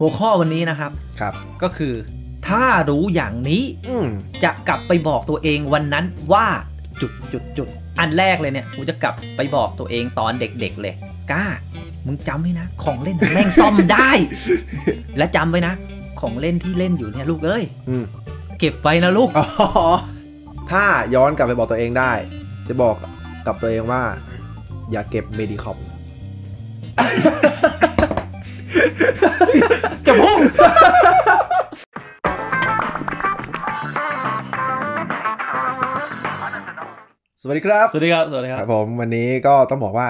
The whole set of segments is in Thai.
หัวข้อวันนี้นะครับ ครับ ก็คือ ถ้ารู้อย่างนี้จะกลับไปบอกตัวเองวันนั้นว่าจุดจุดจุดอันแรกเลยเนี่ยกูจะกลับไปบอกตัวเองตอนเด็กๆเลยกล้ามึงจำไว้นะ ของเล่นแม่งซ่อมได้ และจำไว้นะ ของเล่นที่เล่นอยู่เนี่ยลูกเอ้ยเก็บไว้นะลูกถ้าย้อนกลับไปบอกตัวเองได้ จะบอกกับตัวเองว่า อย่าเก็บเมดิคอปจะพุ่งสวัสดีครับ สวัสดีครับสวัสดีครับผม วันนี้ก็ต้องบอกว่า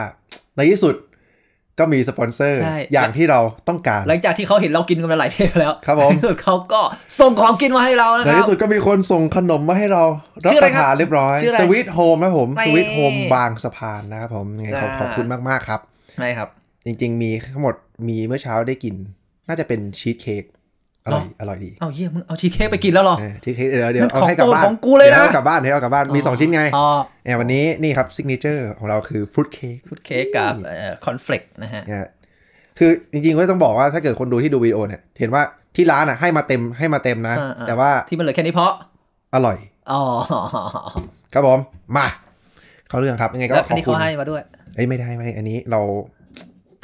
ในที่สุดก็มีสปอนเซอร์อย่างที่เราต้องการหลังจากที่เขาเห็นเรากินกันมาหลายเทปแล้วครับผมเขาก็ส่งของกินมาให้เราในที่สุดก็มีคนส่งขนมมาให้เรารับชื่อประทานเรียบร้อยสวิตโฮมนะผมสวิตโฮมบางสะพานนะครับผมไงขอขอบคุณมากๆครับใช่ครับจริง ๆมีทั้งหมดมีเมื่อเช้าได้กินน่าจะเป็นชีสเค้กอร่อยอร่อยดี เอาเยี่ยมมึงเอาชีสเค้กไปกินแล้วหรอชีสเค้กเดี๋ยวเดี๋ยว เอาให้กลับบ้านของกูเลยนะเอากลับบ้านเดี๋ยวเอากลับบ้าน มีสองชิ้นไงเออวันนี้นี่ครับซิกเนเจอร์ของเราคือฟรุตเค้กฟรุตเค้กกับคอนเฟลกนะฮะ คือ จริงๆ ก็ต้องบอกว่าถ้าเกิดคนดูที่ดูวิดีโอเนี่ย เห็นว่าที่ร้านอ่ะให้มาเต็มให้มาเต็มนะ แต่ว่าที่มันเหลือแค่นี้เพราะ อร่อย อ๋อครับผมมา เขาเรื่องครับยังไงก็ขอบคุณเขาให้มาด้วยเอ้ยไม่ได้ไม่ อันนี้เรา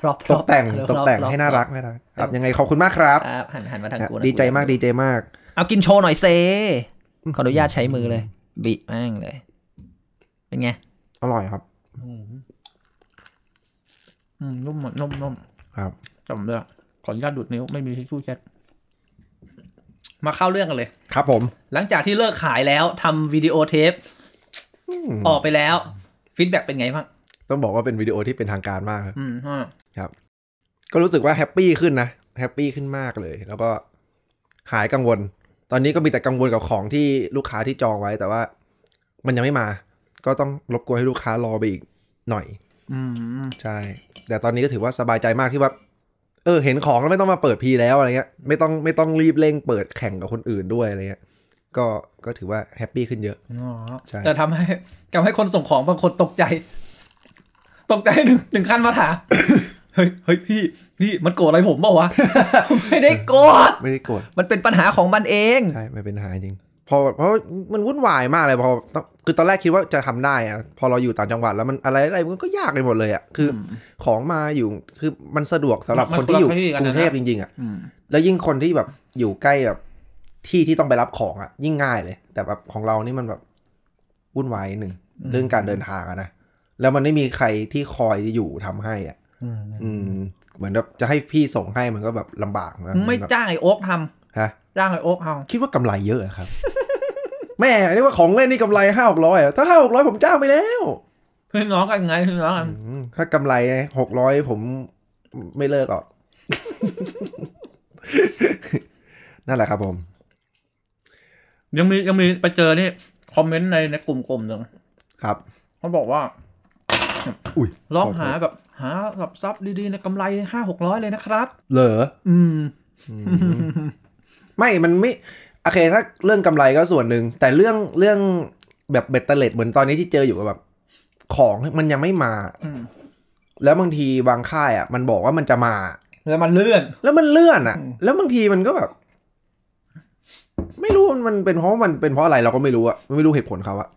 พรอตกแต่งตกแต่งให้น่ารักน่ารักครับยังไงขอบคุณมากครับหันหันมาทางกูดีใจมากดีใจมากเอากินโชว์หน่อยเซ ขออนุญาตใช้มือเลย บิแม่งเลย เป็นไง อร่อยครับอืมนุ่มนุ่มนุ่มครับจำเลยขออนุญาตดูดนิ้ว ไม่มีทีชชู่เช็ดมาเข้าเรื่องกันเลย ครับผม หลังจากที่เลิกขายแล้วทำวิดีโอเทปออกไปแล้วฟีดแบ็เป็นไงบ้างต้องบอกว่าเป็นวิดีโอที่เป็นทางการมากอืมครับ ก็รู้สึกว่าแฮปปี้ขึ้นนะแฮปปี้ขึ้นมากเลย แล้วก็ หายกังวล ตอนนี้ก็มีแต่กังวลกับของที่ลูกค้าที่จองไว้ แต่ว่ามันยังไม่มา ก็ต้องรบกวนให้ลูกค้ารอไปอีกหน่อย อืมใช่ แต่ตอนนี้ก็ถือว่าสบายใจมากที่ว่า เออ เห็นของแล้วไม่ต้องมาเปิดพีแล้วอะไรเงี้ยไม่ต้องไม่ต้องรีบเร่งเปิดแข่งกับคนอื่นด้วยอะไรเงี้ย ก็ก็ถือว่าแฮปปี้ขึ้นเยอะอ๋อใช่แต่ทำให้ทำให้คนส่งของบางคนตกใจ ตกใจหนึ่งหนึ่งขั้นมาถามเฮ้ยเฮ้ยพี่พี่มันโกรธอะไรผมเปล่าวะไม่ได้โกรธไม่ได้โกรธมันเป็นปัญหาของมันเองใช่มันเป็นปัญหาจริง พอเพราะมันวุ่นวายมากเลยพอคือตอนแรกคิดว่าจะทำได้อะพอเราอยู่ต่างจังหวัด แล้วมันอะไรอะไรมันก็ยากไปหมดเลยอะคือของมาอยู่คือมันสะดวกสำหรับคนที่อยู่กรุงเทพจริงๆอะแล้วยิ่งคนที่แบบอยู่ใกล้แบบที่ที่ต้องไปรับของอะยิ่งง่ายเลย แต่แบบของเรานี่มันแบบวุ่นวายหนึ่งเรื่องการเดินทางอะนะแล้วมันไม่มีใครที่คอยอยู่ทำให้อะอืม เหมือนแบบจะให้พี่ส่งให้มันก็แบบลำบากนะไม่จ้างไอ้โอ๊กทำฮะจ้างไอ้โอ๊กเอาคิดว่ากำไรเยอะครับ แม่เรียกว่าของเล่นนี่กำไรห้าหกร้อยถ้าห้าหกร้อยผมจ้างไปแล้วคือน้องกันไงคือน้องกันถ้า กำไรหกร้อยผมไม่เลิกหรอกนั่นแหละครับผม ยังมียังมีไปเจอนี่คอมเมนต์ใน ในกลุ่มกลุ่มหนึ่งครับ เขาบอกว่า อุ้ยลองหาแบบหาหลับซับดีๆนะกำไรห้าหกร้อยเลยนะครับ เหรอ อืม ไม่มันไม่ โอเค ถ้าเรื่องกำไรก็ส่วนหนึ่งแต่เรื่องเรื่องแบบเบ็ดเตล็ดเหมือนตอนนี้ที่เจออยู่แบบ ของมันยังไม่มาแล้วบางทีบางค่ายอ่ะ มันบอกว่ามันจะมา แล้วมันเลื่อน แล้วมันเลื่อนอ่ะ แล้วบางทีมันก็แบบ ไม่รู้มันเป็นเพราะมันเป็นเพราะอะไร เราก็ไม่รู้อ่ะไม่รู้เหตุผลเขาอ่ะ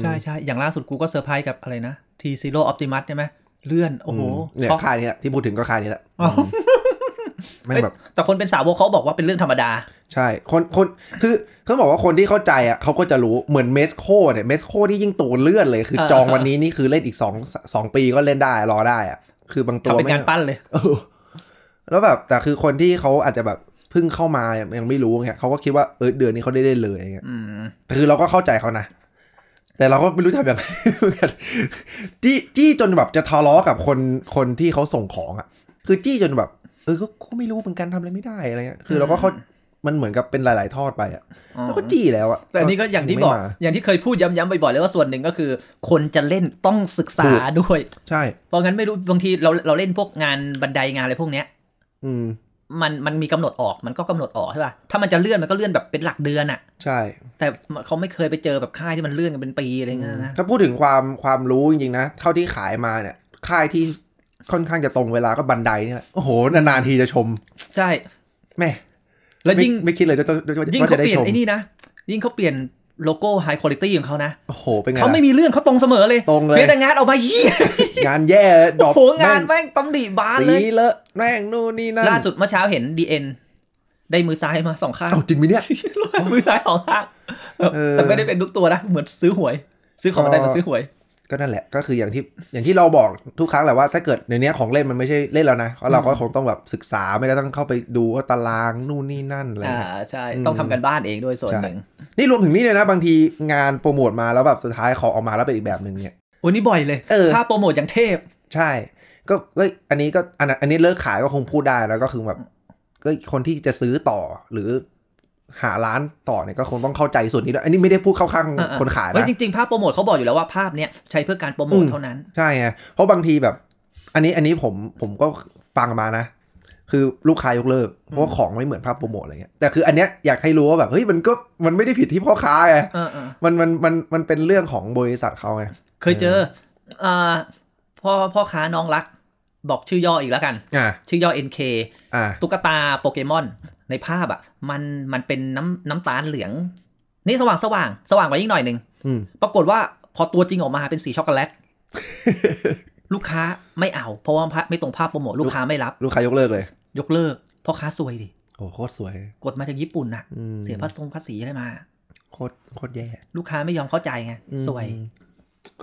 ใช่ใช่อย่างล่าสุดกูก็เซอร์ไพรส์กับอะไรนะทีซีโร่ออปติมัสใช่ไหมเลื่อนโอ้โหเนี่ยค่ายนี้ที่พูดถึงก็ค่ายนี้แหละไม่แบบแต่คนเป็นสาวกเขาบอกว่าเป็นเรื่องธรรมดา ใช่ คนคนคือเขาบอกว่าคนที่เข้าใจอ่ะเขาก็จะรู้เหมือนเมสโคเนี่ยเมสโคที่ยิ่งตูเลื่อนเลย คือจองวันนี้นี่คือเล่นอีกสองสองปีก็เล่นได้รอได้อ่ะคือบางตัวเป็นการปั้นเลยแล้วแบบ แต่คือคนที่เขาอาจจะแบบเพิ่งเข้ามายังไม่รู้เงี้ยเขาก็คิดว่าเออเดือนนี้เขาได้เล่นเลยอย่างเงี้ยแต่คือเราก็เข้าใจเขานะแต่เราก็ไม่รู้จะทำยังไงจี้จี้จนแบบจะทะเลาะกับคนคนที่เขาส่งของอ่ะ คือจี้จนแบบเออก็ไม่รู้เหมือนกันทำอะไรไม่ได้อะไรเงี้ยคือเราก็เขามันเหมือนกับเป็นหลาย ๆ ทอดไป อ่ะแล้วก็จี้แล้วอ่ะแต่นี่ก็อย่างที่บอกอย่างที่เคยพูดย้ำๆบ่อยๆเลยว่าส่วนหนึ่งก็คือ คนจะเล่นต้องศึกษาด้วย ใช่เพราะงั้นไม่รู้บางทีเราเราเล่นพวกงานบันไดงานอะไรพวกเนี้ยอืมมันมันมีกำหนดออกมันก็กำหนดออกใช่ป่ะถ้ามันจะเลื่อนมันก็เลื่อนแบบเป็นหลักเดือนอ่ะใช่ แต่เขาไม่เคยไปเจอแบบค่ายที่มันเลื่อนกันเป็นปีอะไรเงี้ยนะถ้าพูดถึงความความรู้จริงๆนะเท่าที่ขายมาเนี่ย ค่ายที่ค่อนข้างจะตรงเวลาก็บันไดนี่แหละโอ้โหนานๆทีจะชม ใช่แม่แล้วยิ่งไม่คิดเลยจะด้ชมยิ่งเขาเปลี่ยนไอ้นี่นะยิ่งเขาเปลี่ยนโลโก้ไฮคุณตี้ของเขานะ โอ้โห เป็นไงเขาไม่มีเรื่องเขาตรงเสมอเลยตรงเลยเพงแต่งานออกมาเยี่ยงานแย่ดอกโอ้โหงานแม่งตำหนิบานเลย สีเลอะแม่งนู่นนี่นั่น ล่าสุดเมื่อเช้าเห็นดีเอ็นได้มือซ้ายมาสองข้างจริงมีเนี่ย มือซ้ายสองข้างแต่ไม่ได้เป็นลูกตัวนะ เหมือนซื้อหวย ซื้อของมาได้มาซื้อหวยก็นั่นแหละก็คืออย่างที่อย่างที่เราบอกทุกครั้งแหละว่าถ้าเกิดในนี้ของเล่นมันไม่ใช่เล่นแล้วนะเราก็คงต้องแบบศึกษาไม่ก็ต้องเข้าไปดูว่าตารางนู่นนี่นั่นอะไรอ่าใช่ต้องทำกันบ้านเองด้วยส่วนหนึ่งนี่รวมถึงนี่เลยนะบางทีงานโปรโมทมาแล้วแบบสุดท้ายขอออกมาแล้วเป็นอีกแบบหนึ่งเนี่ยโอ้นี่บ่อยเลยถ้าโปรโมทอย่างเทพ ใช่ ก็เอ้ยอันนี้ก็อันอันนี้เลิกขายก็คงพูดได้แล้วก็คือแบบ ก็คนที่จะซื้อต่อหรือหาร้านต่อเนี่ยก็คงต้องเข้าใจส่วนนี้ด้วยอันนี้ไม่ได้พูดเข้าข้างคนขายนะจริงๆ ภาพโปรโมทเขาบอกอยู่แล้วว่าภาพเนี้ยใช้เพื่อการโปรโมทเท่านั้น ใช่ไงเพราะบางทีแบบ อันนี้อันนี้ผมผมก็ฟังมานะ คือลูกค้ายกเลิก เพราะของไม่เหมือนภาพโปรโมทอะไรเงี้ยแต่คือ อันเนี้ยอยากให้รู้ว่าแบบเฮ้ยมันก็มันไม่ได้ผิดที่พ่อค้าไงมันมันมันมันเป็นเรื่องของบริษัทเขาไงเคยเจออ่อพ่อพ่อค้าน้องรัก บอกชื่อย่ออีกแล้วกันชื่อย่อ NK ตุ๊กตาโปเกมอนในภาพอะมันมันเป็นน้ำน้ำตาลเหลือง นี่สว่างสว่าง สว่างกว่ายิ่งหน่อยหนึ่งปรากฏว่าพอตัวจริงออกมาเป็นสีช็อกโกแลตลูกค้าไม่เอาเพราะว่าพไม่ตรงภาพโปรโมทลูกค้าไม่รับ ลูกค้ายกเลิกเลย ยกเลิกเพราะค้าสวยดิโอ้โคตรสวย กดมาจากญี่ปุ่นน่ะเสียภาษีภาษีอะไรมาโคตรโคตรแย่ ลูกค้าไม่ยอมเข้าใจไงสวย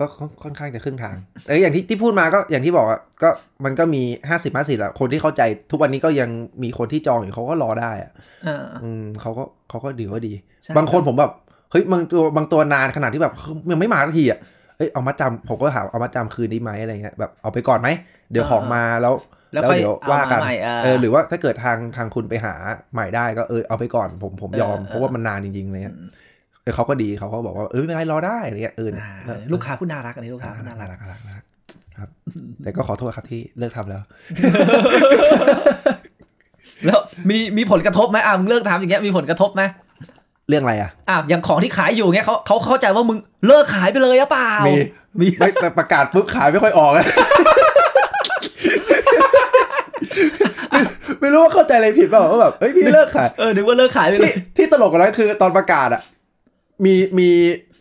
ก็ค่อนข้างจะครึ่งทางแอ่อย่างที่ที่พูดมาก็อย่างที่บอกอะก็มันก็มีห้าสิบห้าสิบละคนที่เข้าใจทุกวันนี้ก็ยังมีคนที่จองอยู่เขาก็รอได้อะอืมเขาก็เขาก็ดีว่าดี บางคนผมแบบเฮ้ยบางตัวบางตัวนานขนาดที่แบบยังไม่มาทักทีอ่ะ เอ้ยเอามาจำผมก็ถามเอามาจำคืนนี้ไหมอะไรเงี้ยแบบเอาไปก่อนไหมเดี๋ยวของมาแล้ว แล้วเดี๋ยวว่ากันเออหรือว่าถ้าเกิดทางทางคุณไปหาใหม่ได้ ก็ เออเอาไปก่อนผมผมยอมเพราะว่ามันนานจริงๆเลยเขาก็ดีเขาก็บอกว่าเออไม่เป็นไรรอได้อะไรเงี้ยเออลูกค้าผู้น่ารักอันนี้ลูกค้าผู้น่ารักน่ารัก ครับแต่ก็ขอโทษครับที่เลิกทำแล้ว แล้วมีมีผลกระทบไหมอ่ามึงเลิกทำอย่างเงี้ยมีผลกระทบไหมเรื่องอะไรอ่ะอ่าอย่างของที่ขายอยู่เงี้ยเขาเขาเข้าใจว่ามึงเลิกขายไปเลยหรือเปล่ามีมีแต่ประกาศปุ๊บขายไม่ค่อยออกเลยไม่รู้ว่าเข้าใจอะไรผิดเปล่าว่าแบบเอ้ยพี่เลิกขายเออนึกว่าเลิกขายไปเลยที่ตลกกว่านั้นคือ ตอนประกาศอ่ะมีมี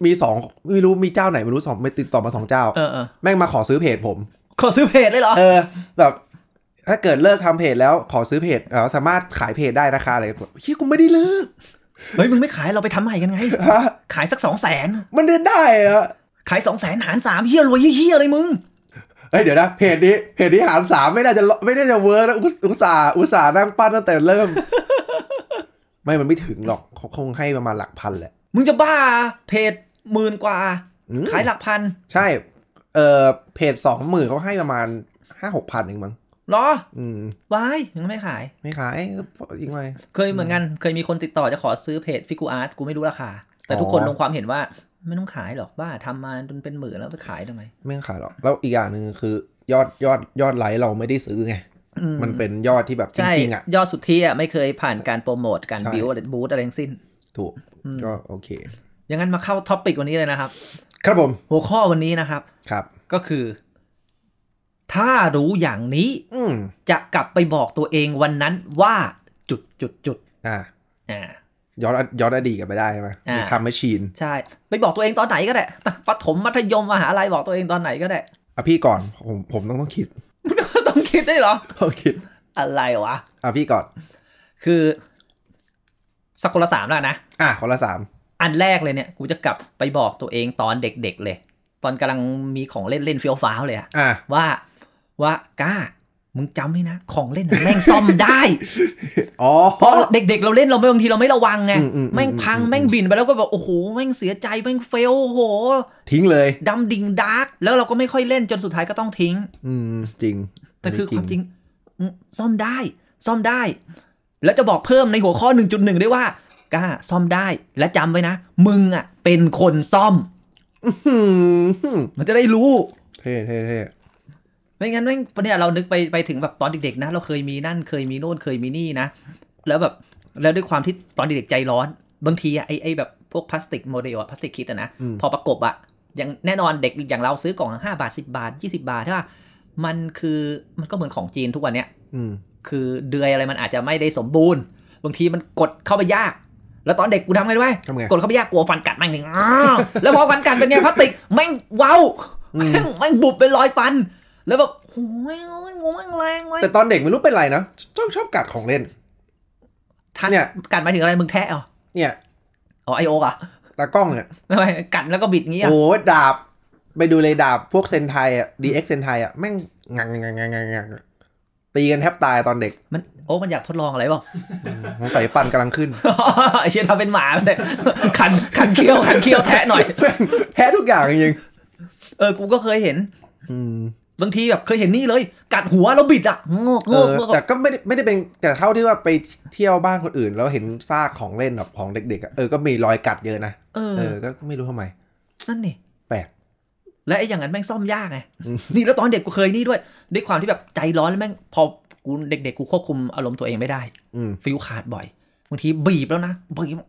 มีสองไม่รู้มีเจ้าไหนไม่รู้สองไม่ติดต่อมาสองเจ้าเออแม่งมาขอซื้อเพจผม ขอซื้อเพจเลยเหรอ เออแบบถ้าเกิดเลิกทำเพจแล้ว ขอซื้อเพจเออสามารถขายเพจได้นะคะอะไรเีกูไม่ได้เลิกเฮ้ยมึงไม่ขายเราไปทำใหม่กันไงขายสักสองแสน มันได้ได้อะขายสองแสนหารสามเฮียรวยเฮียอะไรมึงเฮ้ยเดี๋ยวนะ เพจนี้เพจนี้หารสามไม่น่าจะไม่น่าจะเวอร์ะอุตส่าห์อุตส่าห์นั่งปั้นตั้งแต่เริ่ม ไม่มันไม่ถึงหรอกเขาคงให้ประมาณหลักพันแหละมึงจะบ้าเพจหมื่นกว่า ขายหลักพัน ใช่ เออเพจสองหมื่นเขาให้ประมาณห้าหกพันเองมั้งหรออืมวายยังไม่ขายไม่ขายอีกไหมเคยเหมือนกัน เคยมีคนติดต่อจะขอซื้อเพจฟิกูอาร์ตกูไม่รู้ราคา แต่ทุกคนลงความเห็นว่าไม่ต้องขายหรอก บ้าทำมาจนเป็นหมื่น แล้วไปขายทำไมไม่ขายหรอกแล้วอีกอย่างหนึ่งคือ ยอดยอดยอดไลค์เราไม่ได้ซื้อไงมันเป็นยอดที่แบบจริงๆอ่ะยอดสุดที่อ่ะไม่เคยผ่านการโปรโมทการบิวอะไรบูธอะไรทั้งสิ้นถูกก็โอเคอย่างั้นมาเข้าท็อปิกวันนี้เลยนะครับ ครับผม หัวข้อวันนี้นะครับ ครับ ก็คือ ถ้ารู้อย่างนี้ อืจะกลับไปบอกตัวเองวันนั้นว่าจุดจุดจุดอ่าอ่าย้อนย้อนอดีตกันไปได้ใช่ไหมมีทำไม่ชีน ใช่ไปบอกตัวเองตอนไหนก็ได้ปฐมมัธยมมหาลัยบอกตัวเองตอนไหนก็ได้อ่ะพี่ก่อนผมผมต้องต้องคิด ต้องคิดได้เหรอต้องคิดอะไรวะอ่ะพี่ก่อน คือสักคนละสามแล้วนะ อ่ะ คนละสามอันแรกเลยเนี่ย กูจะกลับไปบอกตัวเองตอนเด็กๆเลย ตอนกำลังมีของเล่นเล่นเฟี้ยวฟ้าวเลยอะอ่ะว่า ว่ากล้า มึงจำไว้นะ ของเล่นแม่งซ่อมได้ อ๋อ เพราะเด็กๆ เราเล่นเราไม่บางที เราไม่ระวังไงแม่งพัง แม่งบินไปแล้วก็แบบ โอ้โห แม่งเสียใจ แม่งเฟลโหทิ้งเลยดาดิ่งดาร์กแล้วเราก็ไม่ค่อยเล่นจนสุดท้ายก็ต้องทิ้ง อืมจริง แต่คือความจริงซ่อมได้ ซ่อมได้แล้วจะบอกเพิ่มในหัวข้อ 1.1 ได้ว่า กล้า ซ่อมได้และจำไว้นะ มึงอ่ะเป็นคนซ่อมมันจะได้รู้เท่เท่เท่ไม่งั้นแม่งเนี่ย เรานึกไปไปถึงแบบตอนเด็กๆนะ เราเคยมีนั่นเคยมีโน่นเคยมีนี่นะ แล้วแบบแล้วด้วยความที่ตอนเด็กๆใจร้อน บางทีไอ้ไอ้แบบพวกพลาสติกโมเดลอะพลาสติกคิดอะนะ พอประกบอะอย่างแน่นอนเด็กอย่างเราซื้อกล่องห้าบาทสิบาทยี่สิบาทใช่ป่ะมันคือมันก็เหมือนของจีนทุกวันเนี้ยคือเดือยอะไรมันอาจจะไม่ได้สมบูรณ์ บางทีมันกดเข้าไปยาก แล้วตอนเด็กกูทำไงด้วย กดเข้าไปยากกลัวฟันกัดแม่งหนึ่งแล้วพอฟันกัดเป็นไงพลาสติกแม่งว้าแม่งบุบเป็นรอยฟัน แล้วแบบโอ้ยโอ้ยโอ้ยแรงเลยแต่ตอนเด็กไม่รู้เป็นไรนะ ชอบชอบกัดของเล่น ท่านเนี่ย กัดมาถึงอะไรมึงแทะเหรอเนี่ย อ๋อไอโออะตากล้องเนี่ยทำไมกัดแล้วก็บิดงี้อ่ะโอ้ดาบ ไปดูเลยดาบพวกเซนไทยอ่ะดีเอ็กเซนไทยอ่ะแม่งงังงังงังงังตีกันแทบตายตอนเด็ก มันโอ้มันอยากทดลองอะไรบ้างใส่ฟันกำลังขึ้น ไอ้เชี่ยทำเป็นหมาเลยขันขันเคี้ยวขันเคี้ยวแทะหน่อยแทะทุกอย่างจริงเออกูก็เคยเห็น บางทีแบบเคยเห็นนี่เลยกัดหัวแล้วบิดอ่ะงอกงอกแต่ก็ไม่ได้ไม่ได้เป็นแต่เท่าที่ว่าไปเที่ยวบ้านคนอื่น แล้วเห็นซากของเล่นแบบของเด็กๆเออก็มีรอยกัดเยอะนะ เออก็ไม่รู้ทำไมนั่นนี่และไอ้อย่างนั้นแม่งซ่อมยากไงนี่แล้วตอนเด็กกูเคยนี่ด้วยด้วยความที่แบบใจร้อนแล้วแม่งพอกูเด็ก ๆ กูควบคุมอารมณ์ตัวเองไม่ได้ฟิลขาดบ่อยบางทีบีบแล้วนะบีบ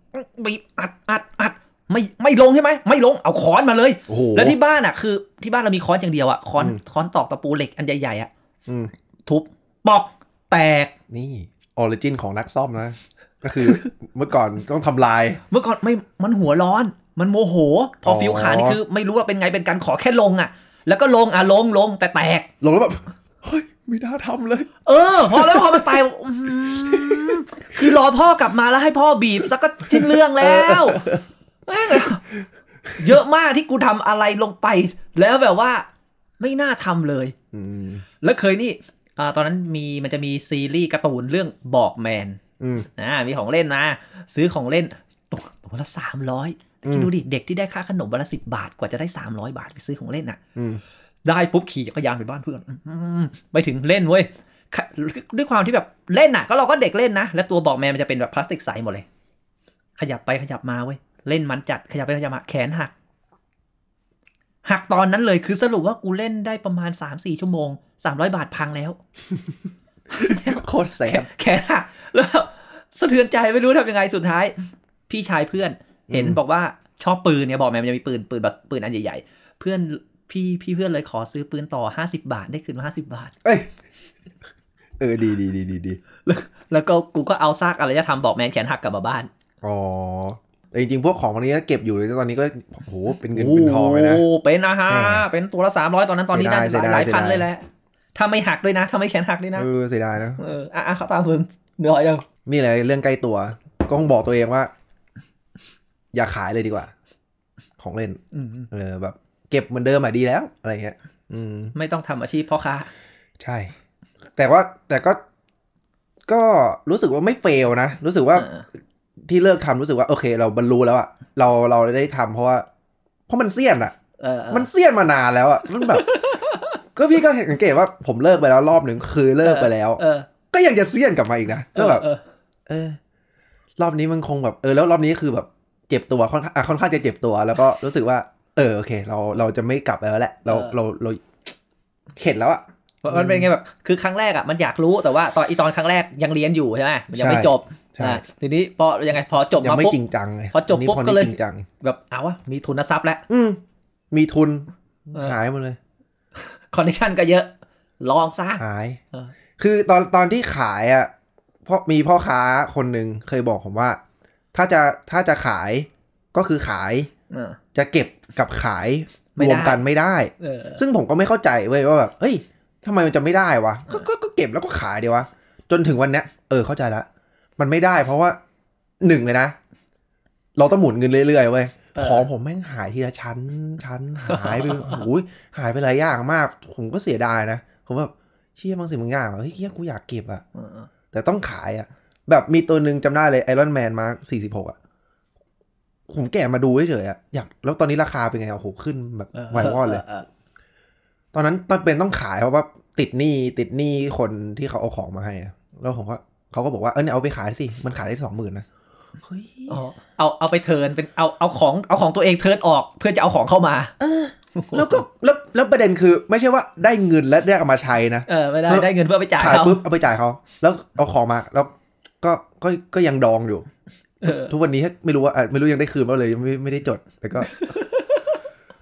บีบอัดอัดอัดไม่ไม่ลงใช่ไหมไม่ลง เอาค้อนมาเลยแล้วที่บ้านอ่ะคือที่บ้านเรามีค้อนอย่างเดียวอ่ะค้อนค้อนตอกตะปูเหล็กอันใหญ่ๆอ่ะทุบปอกแตกนี่ออริจินของนักซ่อมนะ ก็คือเมื่อก่อนต้องทำลาย เมื่อก่อนไม่มันหัวร้อนมันโมโห พอฟิวขานี่คือ ไม่รู้ว่าเป็นไงเป็นการขอแค่ลงอ่ะ แล้วก็ลงอ่ะลงลงแต่แตกลงแล้วแบบเฮ้ย ไม่น่าทำเลย เออ พอแล้วพอมันตายคือรอพ่อกลับมาแล้วให้พ่อบีบสักก็ทิ้งเรื่องแล้วแม่งเยอะมากที่กูทำอะไรลงไป แล้วแบบว่า ไม่น่าทำเลยแล้วเคยนี่อ่าตอนนั้นมีมันจะมีซีรีส์การ์ตูนเรื่องบอกแมนอนะมีของเล่นนะซื้อของเล่นตัวละสามร้อยคิดดูดิเด็กที่ได้ค่าขนมวันละสิบาทกว่าจะได้สามร้อยบาทไปซื้อของเล่นอ่ะได้ปุ๊บขี่จักรยานไปบ้านเพื่อนไปถึงเล่นเว้ย ด้วยความที่แบบเล่นอ่ะ ก็เราก็เด็กเล่นนะและตัวบอกแมนมันจะเป็นแบบพลาสติกใสหมดเลย ขยับไปขยับมาเว้ยเล่นมันจัด ขยับไปขยับมาแขนหัก หักตอนนั้นเลยคือสรุปว่ากูเล่นได้ประมาณสามสี่ชั่วโมงสามร้อยบาทพังแล้วโคตรแสบแขนหักแล้วสะเทือนใจไม่รู้ทำยังไงสุดท้าย พี่ชายเพื่อนเห็นบอกว่าชอบปืนเนี่ยบอกแม่มันจะมีปืนปืนแบบปืนอันใหญ่ๆเพื่อนพี่พี่เพื่อนเลยขอซื้อปืนต่อห้าสิบาทได้คืนมาห้าสิบาท เอ้ยเออดีดีดีดีดี แล้วก็กูก็เอาซากอะไรจะทำบอกแมนแขนหักกลับมาบ้าน อ๋อแต่จริง ๆ พวกของวันนี้เก็บอยู่ตอนนี้ก็โหเป็นเงินเป็นทองเลยนะโอ้เป็นนะฮะเป็นตัวละสามร้อยตอนนั้นตอนนี้น่าจะหลายพันเลยแหละถ้าไม่หักด้วยนะถ้าไม่แขนหักด้วยนะเออเสียดายนะเอออ่ะเขาตามมึงเหนื่อยยังนี่แหละเรื่องใกล้ตัว ก็คงบอกตัวเองว่าอย่าขายเลยดีกว่า ของเล่นเออ แบบ เก็บเหมือนเดิมอ่ะดีแล้วอะไรเงี้ยอืมไม่ต้องทำอาชีพพ่อค้า ใช่ แต่ว่าแต่ก็ ก็รู้สึกว่าไม่เฟลนะ รู้สึกว่าที่เลิกทำรู้สึกว่าโอเค เราบรรลุแล้วอะเราเราได้ทำ เพราะว่า เพราะมันเสี้ยนอะมันเสี้ยนมานานแล้วอะ มันแบบ ก็พี่ก็เห็นสังเกตว่าผมเลิกไปแล้วรอบหนึ่งคือเลิกไปแล้ว ก็ยังจะเสี้ยนกลับมาอีกนะ ก็แบบเออ รอบนี้มันคงแบบเออแล้วรอบนี้คือแบบจ็บตัวค่อนข้างค่อนข้างจะเจ็บตัวแล้วก็รู้สึกว่า เออโอเคเราเราจะไม่กลับแล้วแหละเราเราเราเข็ดแล้วอะมันเป็นไงแบบคือครั้งแรกอะมันอยากรู้แต่ว่า ตอนอีตอนครั้งแรกยังเรียนอยู่ใช่ไหมยังไม่จบทีนี้พอยังไงพอจบมาปุ๊บจริงจังพอจบปุ๊บก็เลยแบบ เอาวะมีทุนทรัพย์แล้วมีทุนหายหมดเลยคอนเนคชันก็เยอะลองซะหายคือตอนตอนที่ขายอ่ะพาอมีพ่อค้าคนหนึ่งเคยบอกผมว่าถ้าจะถ้าจะขายก็คือขายจะเก็บกับขายรวมกันไม่ได้ ซึ่งผมก็ไม่เข้าใจเว้ยว่าแบบเฮ้ยทำไมมันจะไม่ได้วะก็ก็เก็บแล้วก็ขายเดียววะจนถึงวันนี้เออเข้าใจละ มันไม่ได้เพราะว่าหนึ่งเลยนะ เราต้องหมุนเงินเรื่อยๆเว้ยของผมแม่งหายทีละชั้น ชั้น หายไปโอ้ยหายไปหลายอย่างมาก ผมก็เสียดายนะ ผมแบบเชี่ยบางสิ่งบางอย่างเฮ้ยเฮียกูอยากเก็บอ่ะแต่ต้องขายอ่ะแบบมีตัวหนึ่งจำได้เลยไอรอนแมนมาสี่สิบหกอ่ะผมแกะมาดูเฉยๆอ่ะอยากแล้วตอนนี้ราคาเป็นไงออะโหขึ้นแบบไววอดเลย ตอนนั้นตอนเป็นต้องขายเพราะว่า ติดหนี้ติดหนี้คนที่เขาเอาของมาให้ แล้วผมก็ เขาก็บอกว่าเออเนี่ยเอาไปขายสิมันขายได้สองหมื่นนะเเอาเอาไปเทินเป็นเอาเอาของเอาของตัวเองเทินออกเพื่อจะเอาของเข้ามา เออ แล้วก็แล้วแล้วประเด็นคือ ไม่ใช่ว่าได้เงินแล้วได้เอามาใช้นะเออไม่ได้ได้เงินเพื่อไปจ่ายเขายปุ๊บเอาไปจ่ายเขาแล้วเอาของมาแล้วก็ก็ ก็ยังดองอยู่ ทุกวันนี้ไม่รู้ว่าไม่รู้ยังได้คืนบ้างเลยไม่ไม่ได้จดแต่ก็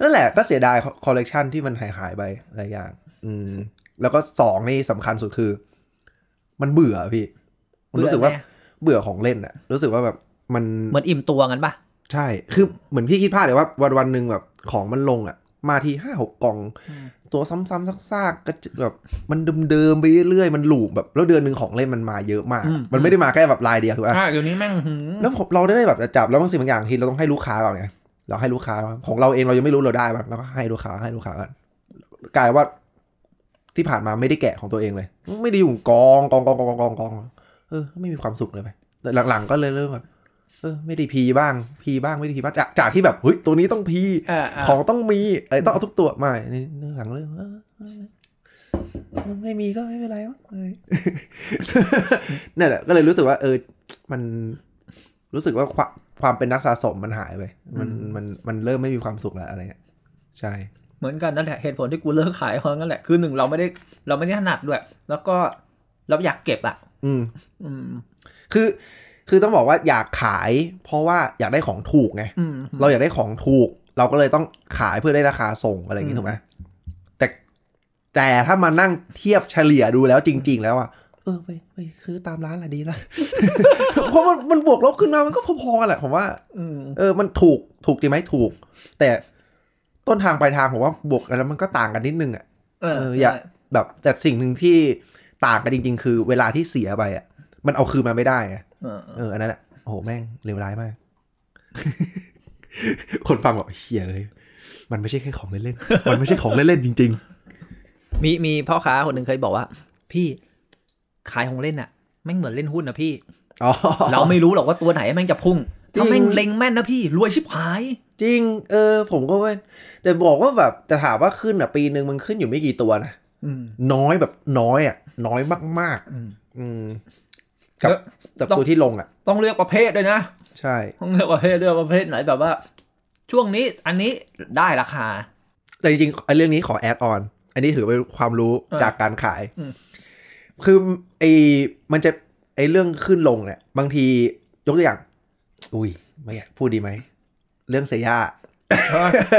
นั่นแหละก็เสียดายคอลเลกชันที่มันหายหายไปหลายอย่าง อืม แล้วก็สองนี่สำคัญสุดคือ มันเบื่อพี่ มันรู้สึกว่าเบื่อของเล่นอะรู้สึกว่าแบบ มัน เหมือนอิ่มตัวงั้นปะใช่ คือเหมือนพี่คิดพลาดเลยว่าวันวันหนึ่งแบบ ของมันลงอะมาทีห้าหกกล่อง ตัวซ้ำๆซากๆก็แบบ มันเดิมๆ ไปเรื่อยๆมันหลูมแบบ แล้วเดือนหนึ่งของเล่นมันมาเยอะมาก มันไม่ได้มาแค่แบบลายเดียวถูกป่ะเดี๋ยวนี้แม่งแล้วเราได้แบบจับแล้วบางสิ่งบางอย่างทีเราต้องให้ลูกค้าก่อนไงเราให้ลูกค้าของเราเองเรายังไม่รู้เราได้บ้างเราก็ให้ลูกค้าให้ลูกค้ากันกลายว่าที่ผ่านมาไม่ได้แกะของตัวเองเลย ไม่ได้อยู่กองกองกองกองกองกองเออไม่มีความสุขเลยไปหลังๆก็เลยเริ่มแบบเออไม่ได้พีบ้างพีบ้างไม่ได้พีบ้างจากจากที่แบบเฮ้ยตัวนี้ต้องพีของต้องมีอะไรต้องเอาทุกตัวม่ในหลังเรื่องไม่มีก็ไม่เป็นไรวะนั่นแหละก็เลยรู้สึกว่า เออมัน รู้สึกว่าความความเป็นนักสะสมมันหายไปมันมันมันเริ่มไม่มีความสุขแล้วอะไรเงี้ย ใช่ เหมือนกันนั่นแหละเหตุผลที่กูเลิกขายเพราะนั่นแหละคือหนึ่งเราไม่ได้เราไม่ได้ถนัดด้วยแล้วก็เราอยากเก็บอ่ะอืม อืม คือคือต้องบอกว่าอยากขาย เพราะว่าอยากได้ของถูกไงเราอยากได้ของถูก เราก็เลยต้องขายเพื่อได้ราคาส่งอะไรอย่างนี้ถูกไหมแต่แต่ถ้ามานั่งเทียบเฉลี่ยดูแล้วจริง ๆ แล้วอะเออไปไปคือตามร้านละดีละเพราะมันมันบวกลบขึ้นมามันก็พอๆกันแหละผมว่าเออมันถูกถูกจริงไหมถูก แต่ต้นทางปลายทางผมว่าบวกแล้วมันก็ต่างกันนิดนึงอ่ะเออ อย่าแบบแต่สิ่งหนึ่งที่ต่างกันจริง ๆ คือ เวลาที่เสียไปอ่ะมันเอาคืนมาไม่ได้อ่ะเอออันนั้นและโอ้โหแม่งเลวร้ายมาก คนฟังบอกเฮียเลย มันไม่ใช่แค่ของเล่นๆมันไม่ใช่ของเล่นๆจริง ๆ มีมีพ่อค้าคนหนึ่งเคยบอกว่า พี่ขายของเล่นอะแม่งเหมือนเล่นหุ้นนะพี่เราไม่รู้หรอกว่าตัวไหนแม่งจะพุ่งถ้าแม่งเล็งแม่นนะพี่ รวยชิบหาย จริง เออ ผมก็ว่าแต่บอกว่าแบบแต่ถามว่าขึ้นอ่ะปีหนึ่งมันขึ้นอยู่ไม่กี่ตัวนะน้อยแบบน้อยอ่ะน้อยมาก ๆ อืมกับกับตัวที่ลงอ่ะ ต้องเลือกประเภทด้วยนะ ใช่ ต้องเลือกประเภทเลือกประเภทไหนแบบว่า ช่วงนี้อันนี้ได้ราคา แต่จริงๆไอ้เรื่องนี้ขอแอดออนอันนี้ถือเป็นความรู้จากการขาย คือไอ้มันจะไอ้เรื่องขึ้นลงเนี่ย บางทียกตัวอย่าง อุ้ยไม่อยากพูดดีไหม เรื่องเซย่า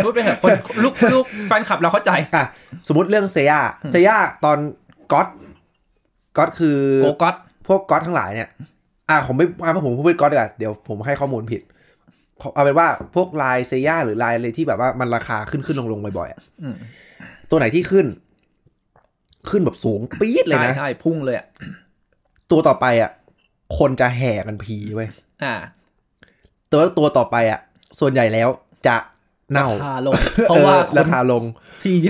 พูดไปเถอะคน ลูกลูกแฟนคลับเราเข้าใจอ่ะสมมติเรื่องเซย่าเซย่าตอนก๊อตก๊อตคือโกก๊อตพวกก๊อตทั้งหลายเนี่ย อ่า ผมไม่อ่าผมพูดก๊อตดีกว่าเดี๋ยวผมให้ข้อมูลผิด เอาเป็นว่าพวกลายเซย่าหรือลายอะไรที่แบบว่ามันราคาขึ้นขึ้นลงลงบ่อยๆตัวไหนที่ขึ้น ขึ้นแบบสูงปี๊ดเลยนะ ใช่ใพุ่งเลยอ่ะ ตัวต่อไปอ่ะ คนจะแห่กันพีไว้อ่า ตัวตัวต่อไปอ่ะ ส่วนใหญ่แล้วจะเน่า ราคาลง เพราะว่าราคาลง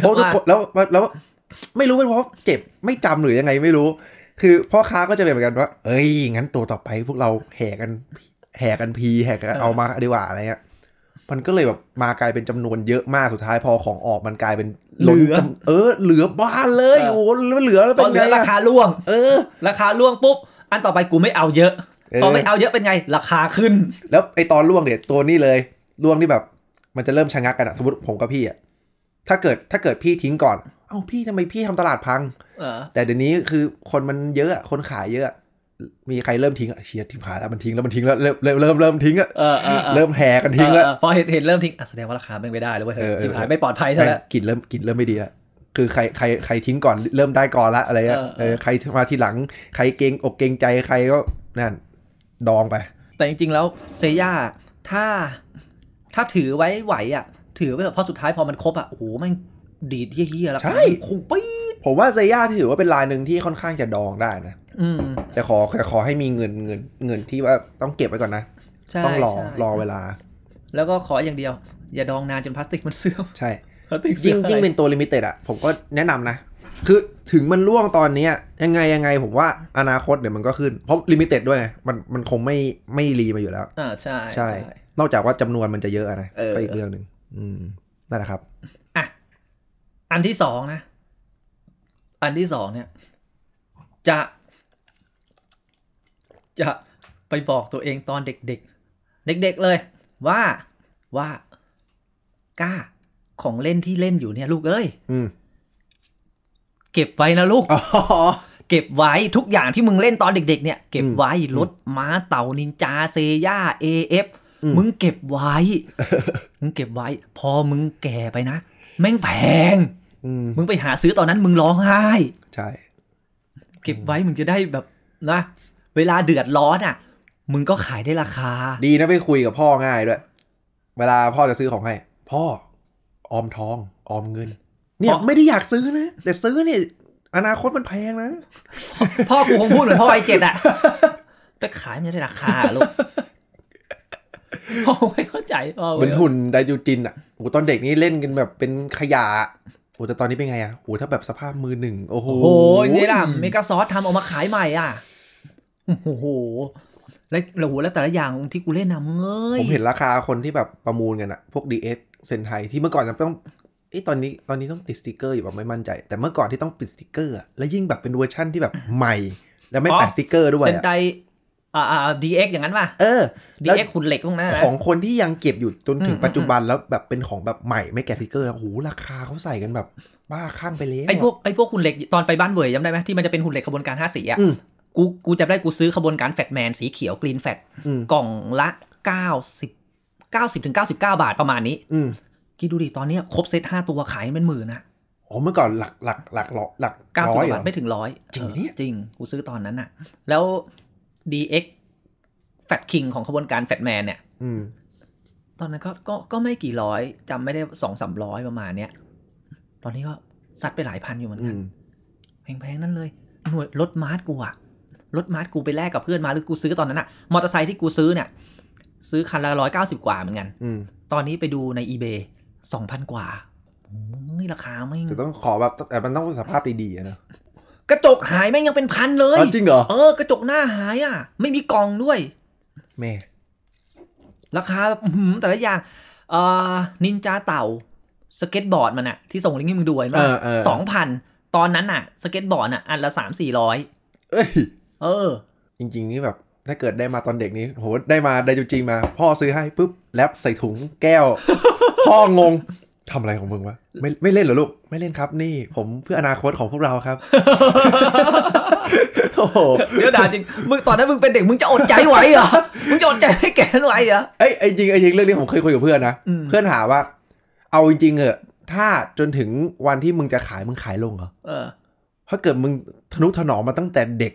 เพอะมากแล้ว แล้ว ไม่รู้เป็นเพราะ เจ็บไม่จำหรือยังไงไม่รู้คือพ่อค้าก็จะเป็นเหมือนกันว่า เอ้ยงั้นตัวต่อไปพวกเราแห่กัน แห่กันพีแห่กันเอามาดีกว่าอะไรเงี้ย มันก็เลยแบบมากลายเป็นจำนวนเยอะมากสุดท้ายพอของออกมันกลายเป็นล้นือเออ เหลือบ้านเลย โอ้เหลือแล้วเป็นไงราคาล่วง เออ ราคาล่วงปุ๊บ อันต่อไปกูไม่เอาเยอะ ตอนไม่เอาเยอะเป็นไงราคาขึ้น แล้วไอตอนล่วงเนี่ย ตัวนี้เลยล่วงนี่แบบ มันจะเริ่มชะงักกันอะสมมติผมกับพี่อะถ้าเกิดถ้าเกิดพี่ทิ้งก่อนเอ้าพี่ทำไมพี่ทำตลาดพังแต่เดี๋ยวนี้คือคนมันเยอะคนขายเยอะมีใครเริ่มทิ้งอ่ะเชียร์ท้งผ่านแล้วมันทิ้งแล้วมันทิ้งแล้วเริ่มเริ่มเริ่มทิ้งอ่ะเริ่มแห่กันทิ้งแล้วพอเห็นเห็นเริ่มทิ้งแสดงว่าราคาไม่ได้เลยเว้ยสิบหายไม่ปลอดภัยซะแล้วกินเริ่มกินเริ่มไม่ดีละคือ ใครใครใครทิ้งก่อน เริ่มได้ก่อนละอะไรอ่ะใครมาทีหลัง ใครเกงอกเกงใจใครก็นั่นดองไป แต่จริงๆแล้วเซย่าถ้าถ้าถือไว้ไหวอ่ะถือไว้เพราะสุดท้ายพอมันครบอ่ะโอ้โหมันดีดเฮี้ยๆแล้วใช่คงปี๊ดผมว่าเซย่าถือว่าเป็นลายหนึ่งที่ค่อนข้างจะดองได้นะแต่ขอแต่ขอให้มีเงินเงินเงินที่ว่าต้องเก็บไว้ก่อนนะต้องรอรอเวลา แล้วก็ขออย่างเดียว อย่าดองนานจนพลาสติกมันเสื่อมใช่ยิ่งยิ่งเป็นตัวลิมิเต็ดอะผมก็แนะนำนะคือถึงมันล่วงตอนเนี้ย ยังไงยังไงผมว่าอนาคตเดี๋ยวมันก็ขึ้น เพราะลิมิเต็ดด้วยไงมันมันคงไม่ไม่รีมาอยู่แล้ว อ่าใช่ ใช่ นอกจากว่าจำนวนมันจะเยอะนะก็อีกเรื่องหนึ่งอืมนั่นแหละครับอันที่สองนะ อันที่สองเนี่ย จะ จะไปบอกตัวเองตอนเด็กๆ เด็กๆ เลย ว่า ว่ากล้า ของเล่นที่เล่นอยู่เนี่ย ลูกเอ้ยเก็บไว้นะลูกเก็บไว้ทุกอย่างที่มึงเล่นตอนเด็กๆ เนี่ย เก็บไว้ รถม้าเต่านินจาเซย่าเอเอฟมึงเก็บไว้มึงเก็บไว้ พอมึงแก่ไปนะแม่งแพงมึงไปหาซื้อตอนนั้นมึงร้องไห้ ใช่ เก็บไว้มึงจะได้แบบนะเวลาเดือดร้อนอ่ะ มึงก็ขายได้ราคา ดีนะไปคุยกับพ่อง่ายด้วยเวลาพ่อจะซื้อของให้พ่อออมทอง ออมเงิน เนี่ยไม่ได้อยากซื้อนะแต่ซื้อเนี่ย อนาคตมันแพงนะพ่อกูคงพูดเหมือนพ่อไอเจ็ดอ่ะไปขายมันจะได้ราคาลูกพ่อไม่เข้าใจพ่อเหมือนหุ่นไดจูจินอ่ะกูตอนเด็กนี่เล่นกันแบบเป็นขยะโอ้แต่ตอนนี้เป็นไงอ่ะโอ้ถ้าแบบสภาพมือหนึ่ง โอ้โหโอ้ยนี่ล่ะเมกาซอสทำออกมาขายใหม่อ่ะ โอ้โหแล้วโอ้โหแล้วแต่ละอย่างที่กูเล่นนำเงยผมเห็นราคาคนที่แบบประมูลกันอ่ะ พวกดีเอสเซนไทยที่เมื่อก่อนจะต้อง ไอ้ตอนนี้ ตอนนี้ต้องติดสติกเกอร์อยู่แบบไม่มั่นใจ แต่เมื่อก่อนที่ต้องติดสติกเกอร์แล้วยิ่งแบบเป็นเวอร์ชั่นที่แบบใหม่ แล้วไม่แปะสติกเกซนไดอ่าอดีเอ็กอย่างนั้นป่ะ เออดีเอ็กคุณเหล็กพวกนั้นนะของคนที่ยังเก็บอยู่จนถึงปัจจุบันแล้วแบบเป็นของแบบใหม่ไม่แกะสติกเกอร์โอ้โหราคาเขาใส่กันแบบ บ้าข้างไปเลยไอพวกไอพวกคุณเหล็กตอนไปบ้านเบยจำได้ไหมที่มันจะเป็นหุ่นเหล็กขบวนการห้าสีอ่ะกูกูจำได้กูซื้อขบวนการแฟตแมนสีเขียวกรีนแฟตกล่องละเก้าสิบเก้าสิบถึงเก้าสิบเก้าบาทประมาณนี้ อืคิดดูดิตอนเนี้ยครบเซตห้าตัวขายเป็นหมื่นนะโอ้เมื่อก่อนหลักหลักหลักหลักหลักเก้าสิบบาทไม่ถึงร้อยจริงเนี่ยจริงกูซื้อตอนนั้นอ่ะ แล้ว dx fat king ของขบวนการ fat man เนี่ยตอนนั้นก็ก็ก็ไม่กี่ร้อยจำไม่ได้สองสามร้อยประมาณเนี้ย ตอนนี้ก็ ซัดไปหลายพันอยู่เหมือนกันแพงๆ นั่นเลย หน่วยรถมาร์ทกูอะรถมาร์ทกูไปแลกกับเพื่อนมาหรือกูซื้อตอนนั้นอะมอเตอร์ไซค์ที่กูซื้อเนี่ย ซื้อคันละร้อยเก้าสิบกว่าเหมือนกัน ตอนนี้ไปดูในอีเบย์สองพันกว่า นี่ราคาไม่จะต้องขอแบบแต่มันต้องสภาพดีๆนะกระจกหายแม่งยังเป็นพันเลย จริงเหรอ เออ กระจกหน้าหายอ่ะ ไม่มีกล่องด้วย แม่ ราคาแบบแต่ละอย่าง เอ่อนินจาเต่าสเก็ตบอร์ดมันอะที่ส่งลิงก์ให้มึงดูไอ้มาสองพัน ตอนนั้นอะสเก็ตบอร์ดอะอันละสามสี่ร้อย เอ้ยเออ จริง ๆ นี่แบบ ถ้าเกิดได้มาตอนเด็กนี้ โห ได้มาได้จริง ๆ มา พ่อซื้อให้ปุ๊บ แลบใส่ถุงแก้ว พ่องงทำอะไรของมึงวะไม่ไม่เล่นเหรอลูก ไม่เล่นครับ นี่ผมเพื่ออนาคตของพวกเราครับโอ้โหเดี๋ยวด่าจริงมึงตอนนั้นมึงเป็นเด็กมึงจะอดใจไหวเหรอมึงจะอดใจให้แกนไหวเหรอไอ้้จริงไอ้จริงเรื่องนี้ผมเคยคุยกับเพื่อนนะเพื่อนหาว่า เอาจริงๆเหอะถ้าจนถึงวันที่มึงจะขายมึงขายลงเหรอเออถ้าเกิดมึงทนุถนอมมาตั้งแต่เด็ก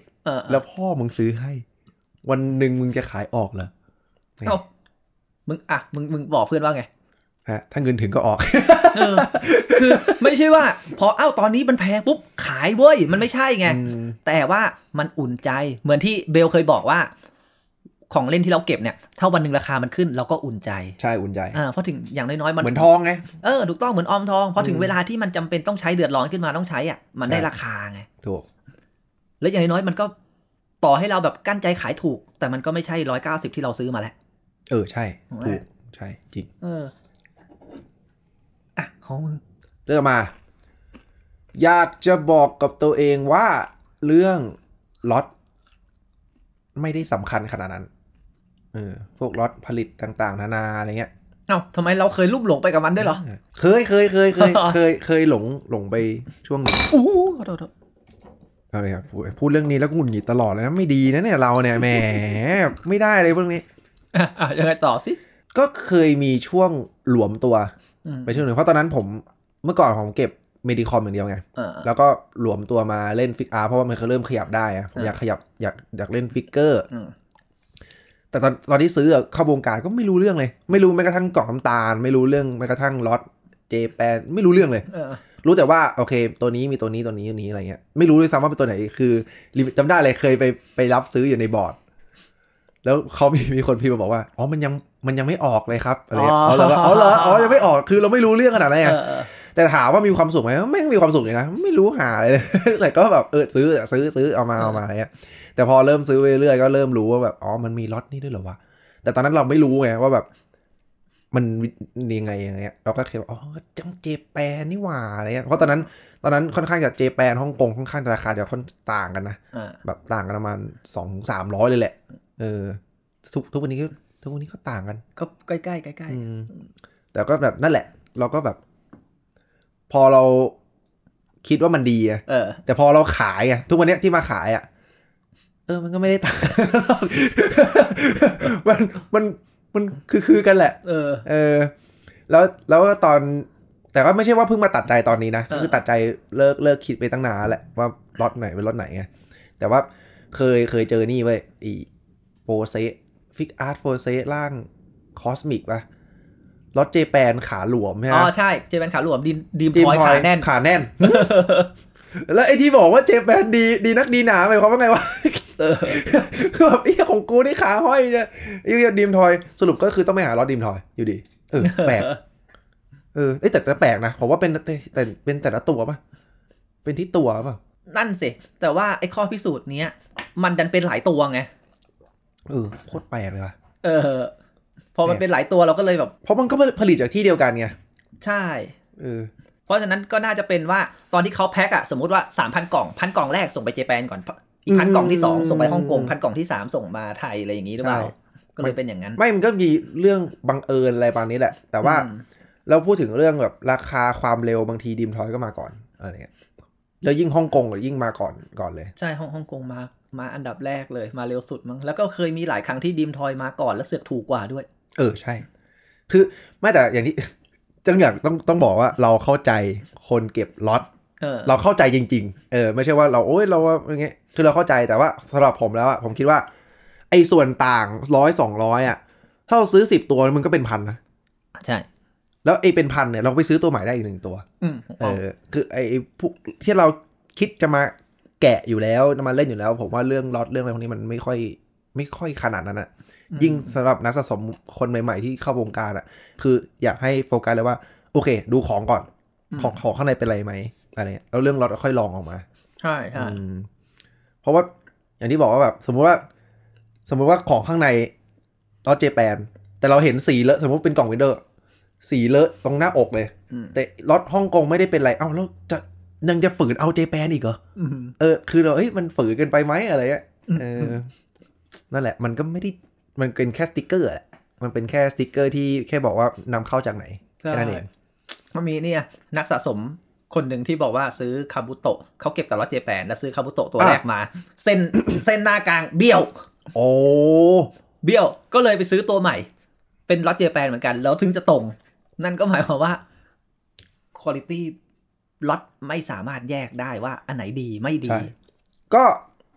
แล้วพ่อมึงซื้อให้ วันหนึ่งมึงจะขายออกเหรอมึงอ่ะมึงมึงบอกเพื่อนว่าไงฮะถ้าเงินถึงก็ออก คือไม่ใช่ว่า พอเอ้าตอนนี้มันแพงปุ๊บ ขายเว้ย มันไม่ใช่ไง แต่ว่ามันอุ่นใจเหมือนที่เบลเคยบอกว่า ของเล่นที่เราเก็บเนี่ย ถ้าวันหนึ่งราคามันขึ้นเราก็อุ่นใจใช่อุ่นใจอ่าเพราะถึงอย่างน้อยๆมันเหมือนทองไงเออถูกต้องเหมือนออมทองพอถึงเวลาที่มันจำเป็นต้องใช้เดือดร้อนขึ้นมาต้องใช้อ่ะมันได้ราคาไง ถูก แล้วอย่างน้อยๆมันก็ต่อให้เราแบบกั้นใจขายถูก แต่มันก็ไม่ใช่ร้อยเก้าสิบที่เราซื้อมาแล้วเออใช่ถูกใช่จริง เออของมึงเรื่งมา อยากจะบอกกับตัวเองว่า เรื่องล็อตไม่ได้สำคัญขนาดนั้น เออพวกล็อตผลิตต่างๆ นานาอะไรเงี้ยเอ้าทำไมเราเคยลุ่มหลงไปกับมันด้วยเหรอ เคยเคยเคยเคยเคยเคยหลงหลงไปช่วงนี้งอู้ขอโทษอะไรครับพูดเรื่องนี้แล้วกุนหงิดตลอดเลยนะไม่ดีนะเนี่ยเราเนี่ยแหมไม่ได้เลยพวกนี้อ่ะยังไงต่อสิ ก็เคยมีช่วงหลวมตัวไปเที่ยวหนึ่งเพราะตอนนั้นผมเมื่อก่อนผมเก็บเมดิคอมอย่างเดียวไงแล้วก็หลวมตัวมาเล่นฟิกอาร์เพราะว่ามันเริ่มขยับได้อผมอยากขยับอยากอยากเล่นฟิกเกอร์แต่ตอนตอนที่ซื้อเข้าวงการก็ไม่รู้เรื่องเลย ไม่รู้แม้กระทั่งกล่องน้ำตาลไม่รู้เรื่องแม้กระทั่งล็อตเจแปนไม่รู้เรื่องเลยรู้แต่ว่า โอเค ตัวนี้มีตัวนี้ตัวนี้ ตัวนี้อะไรเงี้ย ไม่รู้ด้วยซ้ำว่าเป็นตัวไหน คือจำได้เลยเคยไปไปรับซื้ออยู่ในบอร์ดแล้วเขามีมีคนพิมพ์มาบอกว่าอ๋อมันยังมันยังไม่ออกเลยครับอะไรอ๋อเหรออ๋อเหรออ๋อยังไม่ออกคือเราไม่รู้เรื่องขนาดไหนแต่ถามว่ามีความสุขไหมไม่มีความสุขเลยนะไม่รู้หาเลยแต่ก็แบบเออซื้อซื้อซื้อเอามาเอามาอะไรเงี้ยแต่พอเริ่มซื้อเรื่อยๆก็เริ่มรู้ว่าแบบอ๋อมันมีล็อตนี่ด้วยเหรอวะแต่ตอนนั้นเราไม่รู้ไงว่าแบบ มันยังไงอย่างเงี้ยเราก็เ่ยอ๋อจังเจแปนนี่หว่าอะไรเงี้ยเพราะตอนนั้นตอนนั้นค่อนข้างจะเจแปนฮ่องกงค่อนข้างราคาจะค่อนต่างกันนะแบบต่างกันประมาณสองสามร้อยเลยแหละเออ ทุกทุกวันนี้ก็ทุกวันนี้ก็ต่างกัน ก็ใกล้ใกล้ใกล้ใกล้แต่ก็แบบนั่นแหละ เราก็แบบ พอเราคิดว่ามันดีอะแต่พอเราขายอะทุกวันนี้ที่มาขายอะเออ มันก็ไม่ได้ต่างมันมันมันคือคือกันแหละ เออ เออ แล้วแล้วตอน แต่ก็ไม่ใช่ว่าเพิ่งมาตัดใจตอนนี้นะคือตัดใจเลิกเลิกคิดไปตั้งนานแหละว่าลถไหนเป็นลถไหนไงแต่ว่าเคยเคยเจอนี่เว้ยอีโฟเซฟิกอาร์ตโฟเซร่างคอสมิกปะรถเจแปนขาหลวมใช่ไหมอ๋อใช่เจแปนขาหลวมดีดีมพอยขาแน่นขาแน่น แล้วไอที่บอกว่าเจแปนดีดีนักดีหนาหมายความว่าไงวะคือแบบไอ้ของกูนี่ขาห้อยเนี่ยไอ้ดีมทอย สรุปก็คือต้องไปหารถดีมทอยอยู่ดีเออแปลกเออแต่แต่แปลกนะผมว่าเป็นแต่เป็นแต่ละตัวปะเป็นที่ตัวปะนั่นสิแต่ว่าไอ้ข้อพิสูจน์เนี้ย มันดันเป็นหลายตัวไงเออโคตรแปลกเลยว่ะเออพอมันเป็นหลายตัวเราก็เลยแบบเพราะมันก็ผลิตจากที่เดียวกันไงใช่เออเพราะฉะนั้นก็น่าจะเป็นว่า ตอนที่เขาแพ็คอะสมมติว่าสามพันกล่องพันกล่องแรกส่งไปเจแปนก่อน อีกพันกล่องที่สองส่งไปฮ่องกงพันกล่องที่สามส่งมาไทยอะไรอย่างนี้หรือเปล่าก็เลยเป็นอย่างนั้น ไม่มันก็มีเรื่องบังเอิญอะไรบางนี้แหละ แต่ว่าเราพูดถึงเรื่องแบบราคาความเร็วบางทีดิมทอยก็มาก่อนอะไรเงี้ย แล้วยิ่งฮ่องกงก็ยิ่งมาก่อนก่อนเลย ใช่ฮ่องฮ่องกงมามาอันดับแรกเลย มาเร็วสุดมั้ง แล้วก็เคยมีหลายครั้งที่ดีมทอยมาก่อนแล้วเสือกถูกกว่าด้วย เออใช่ คือไม่แต่อย่างนี้จังอย่างต้องต้องบอกว่าเราเข้าใจคนเก็บล็อตเราเข้าใจจริง ๆ เออ ไม่ใช่ว่าเราโอ้ยเราอย่างเงี้ยคือเราเข้าใจแต่ว่าสำหรับผมแล้วอะผมคิดว่า ไอ้ส่วนต่างร้อยสองร้อยอะถ้าเราซื้อสิบตัวมันก็เป็นพันนะใช่ แล้วไอ้เป็นพันเนี่ยเราไปซื้อตัวใหม่ได้อีกหนึ่งตัวเออ คือไอ้พวกที่เราคิดจะมาแกะอยู่แล้วมาเล่นอยู่แล้วผมว่าเรื่องล็อตเรื่องอะไรพวกนี้มันไม่ค่อย ไม่ค่อยขนาดนั้นอะยิ่งสำหรับนักสะสมคนใหม่ ๆ ที่เข้าวงการอะคืออยากให้โฟกัสเลยว่าโอเค ดูของก่อน ของของข้างในเป็นอะไรไหมอะไรเงี้ยแล้วเรื่องล็อตค่อยลองออกมา ใช่ใช่เพราะว่าอย่างที่บอกว่าแบบสมมุติว่า สมมุติว่าของข้างในล็อตเจแปนแต่เราเห็นสีเลอะสมมติเป็นกล่องวินเดอร์ สีเลอะตรงหน้าอกเลยแต่ล็อตฮ่องกงไม่ได้เป็นไรเอ้าแล้วจะยังจะฝืนเอาเจแปนอีกเหรอเออ คือเราเอ้ย มันฝืนกันไปไหมอะไรเงี้ยเออ นั่นแหละ มันก็ไม่ได้ มันเป็นแค่สติกเกอร์อะมันเป็นแค่สติกเกอร์ที่แค่บอกว่านำเข้าจากไหนแค่นั้นเองมันมีเนี่ย นักสะสมคนหนึ่งที่บอกว่าซื้อคาบุโตะเขาเก็บแต่ละเจแปนแล้วซื้อคาบุโตะตัวแรกมา เส้น เส้นหน้ากลางเบี้ยว โอ้ เบี้ยว ก็เลยไปซื้อตัวใหม่ เป็นล็อตเจแปนเหมือนกันแล้วถึงจะตรง นั่นก็หมายความว่าคุณภาพล็อตไม่สามารถแยกได้ว่าอันไหนดีไม่ดี ก็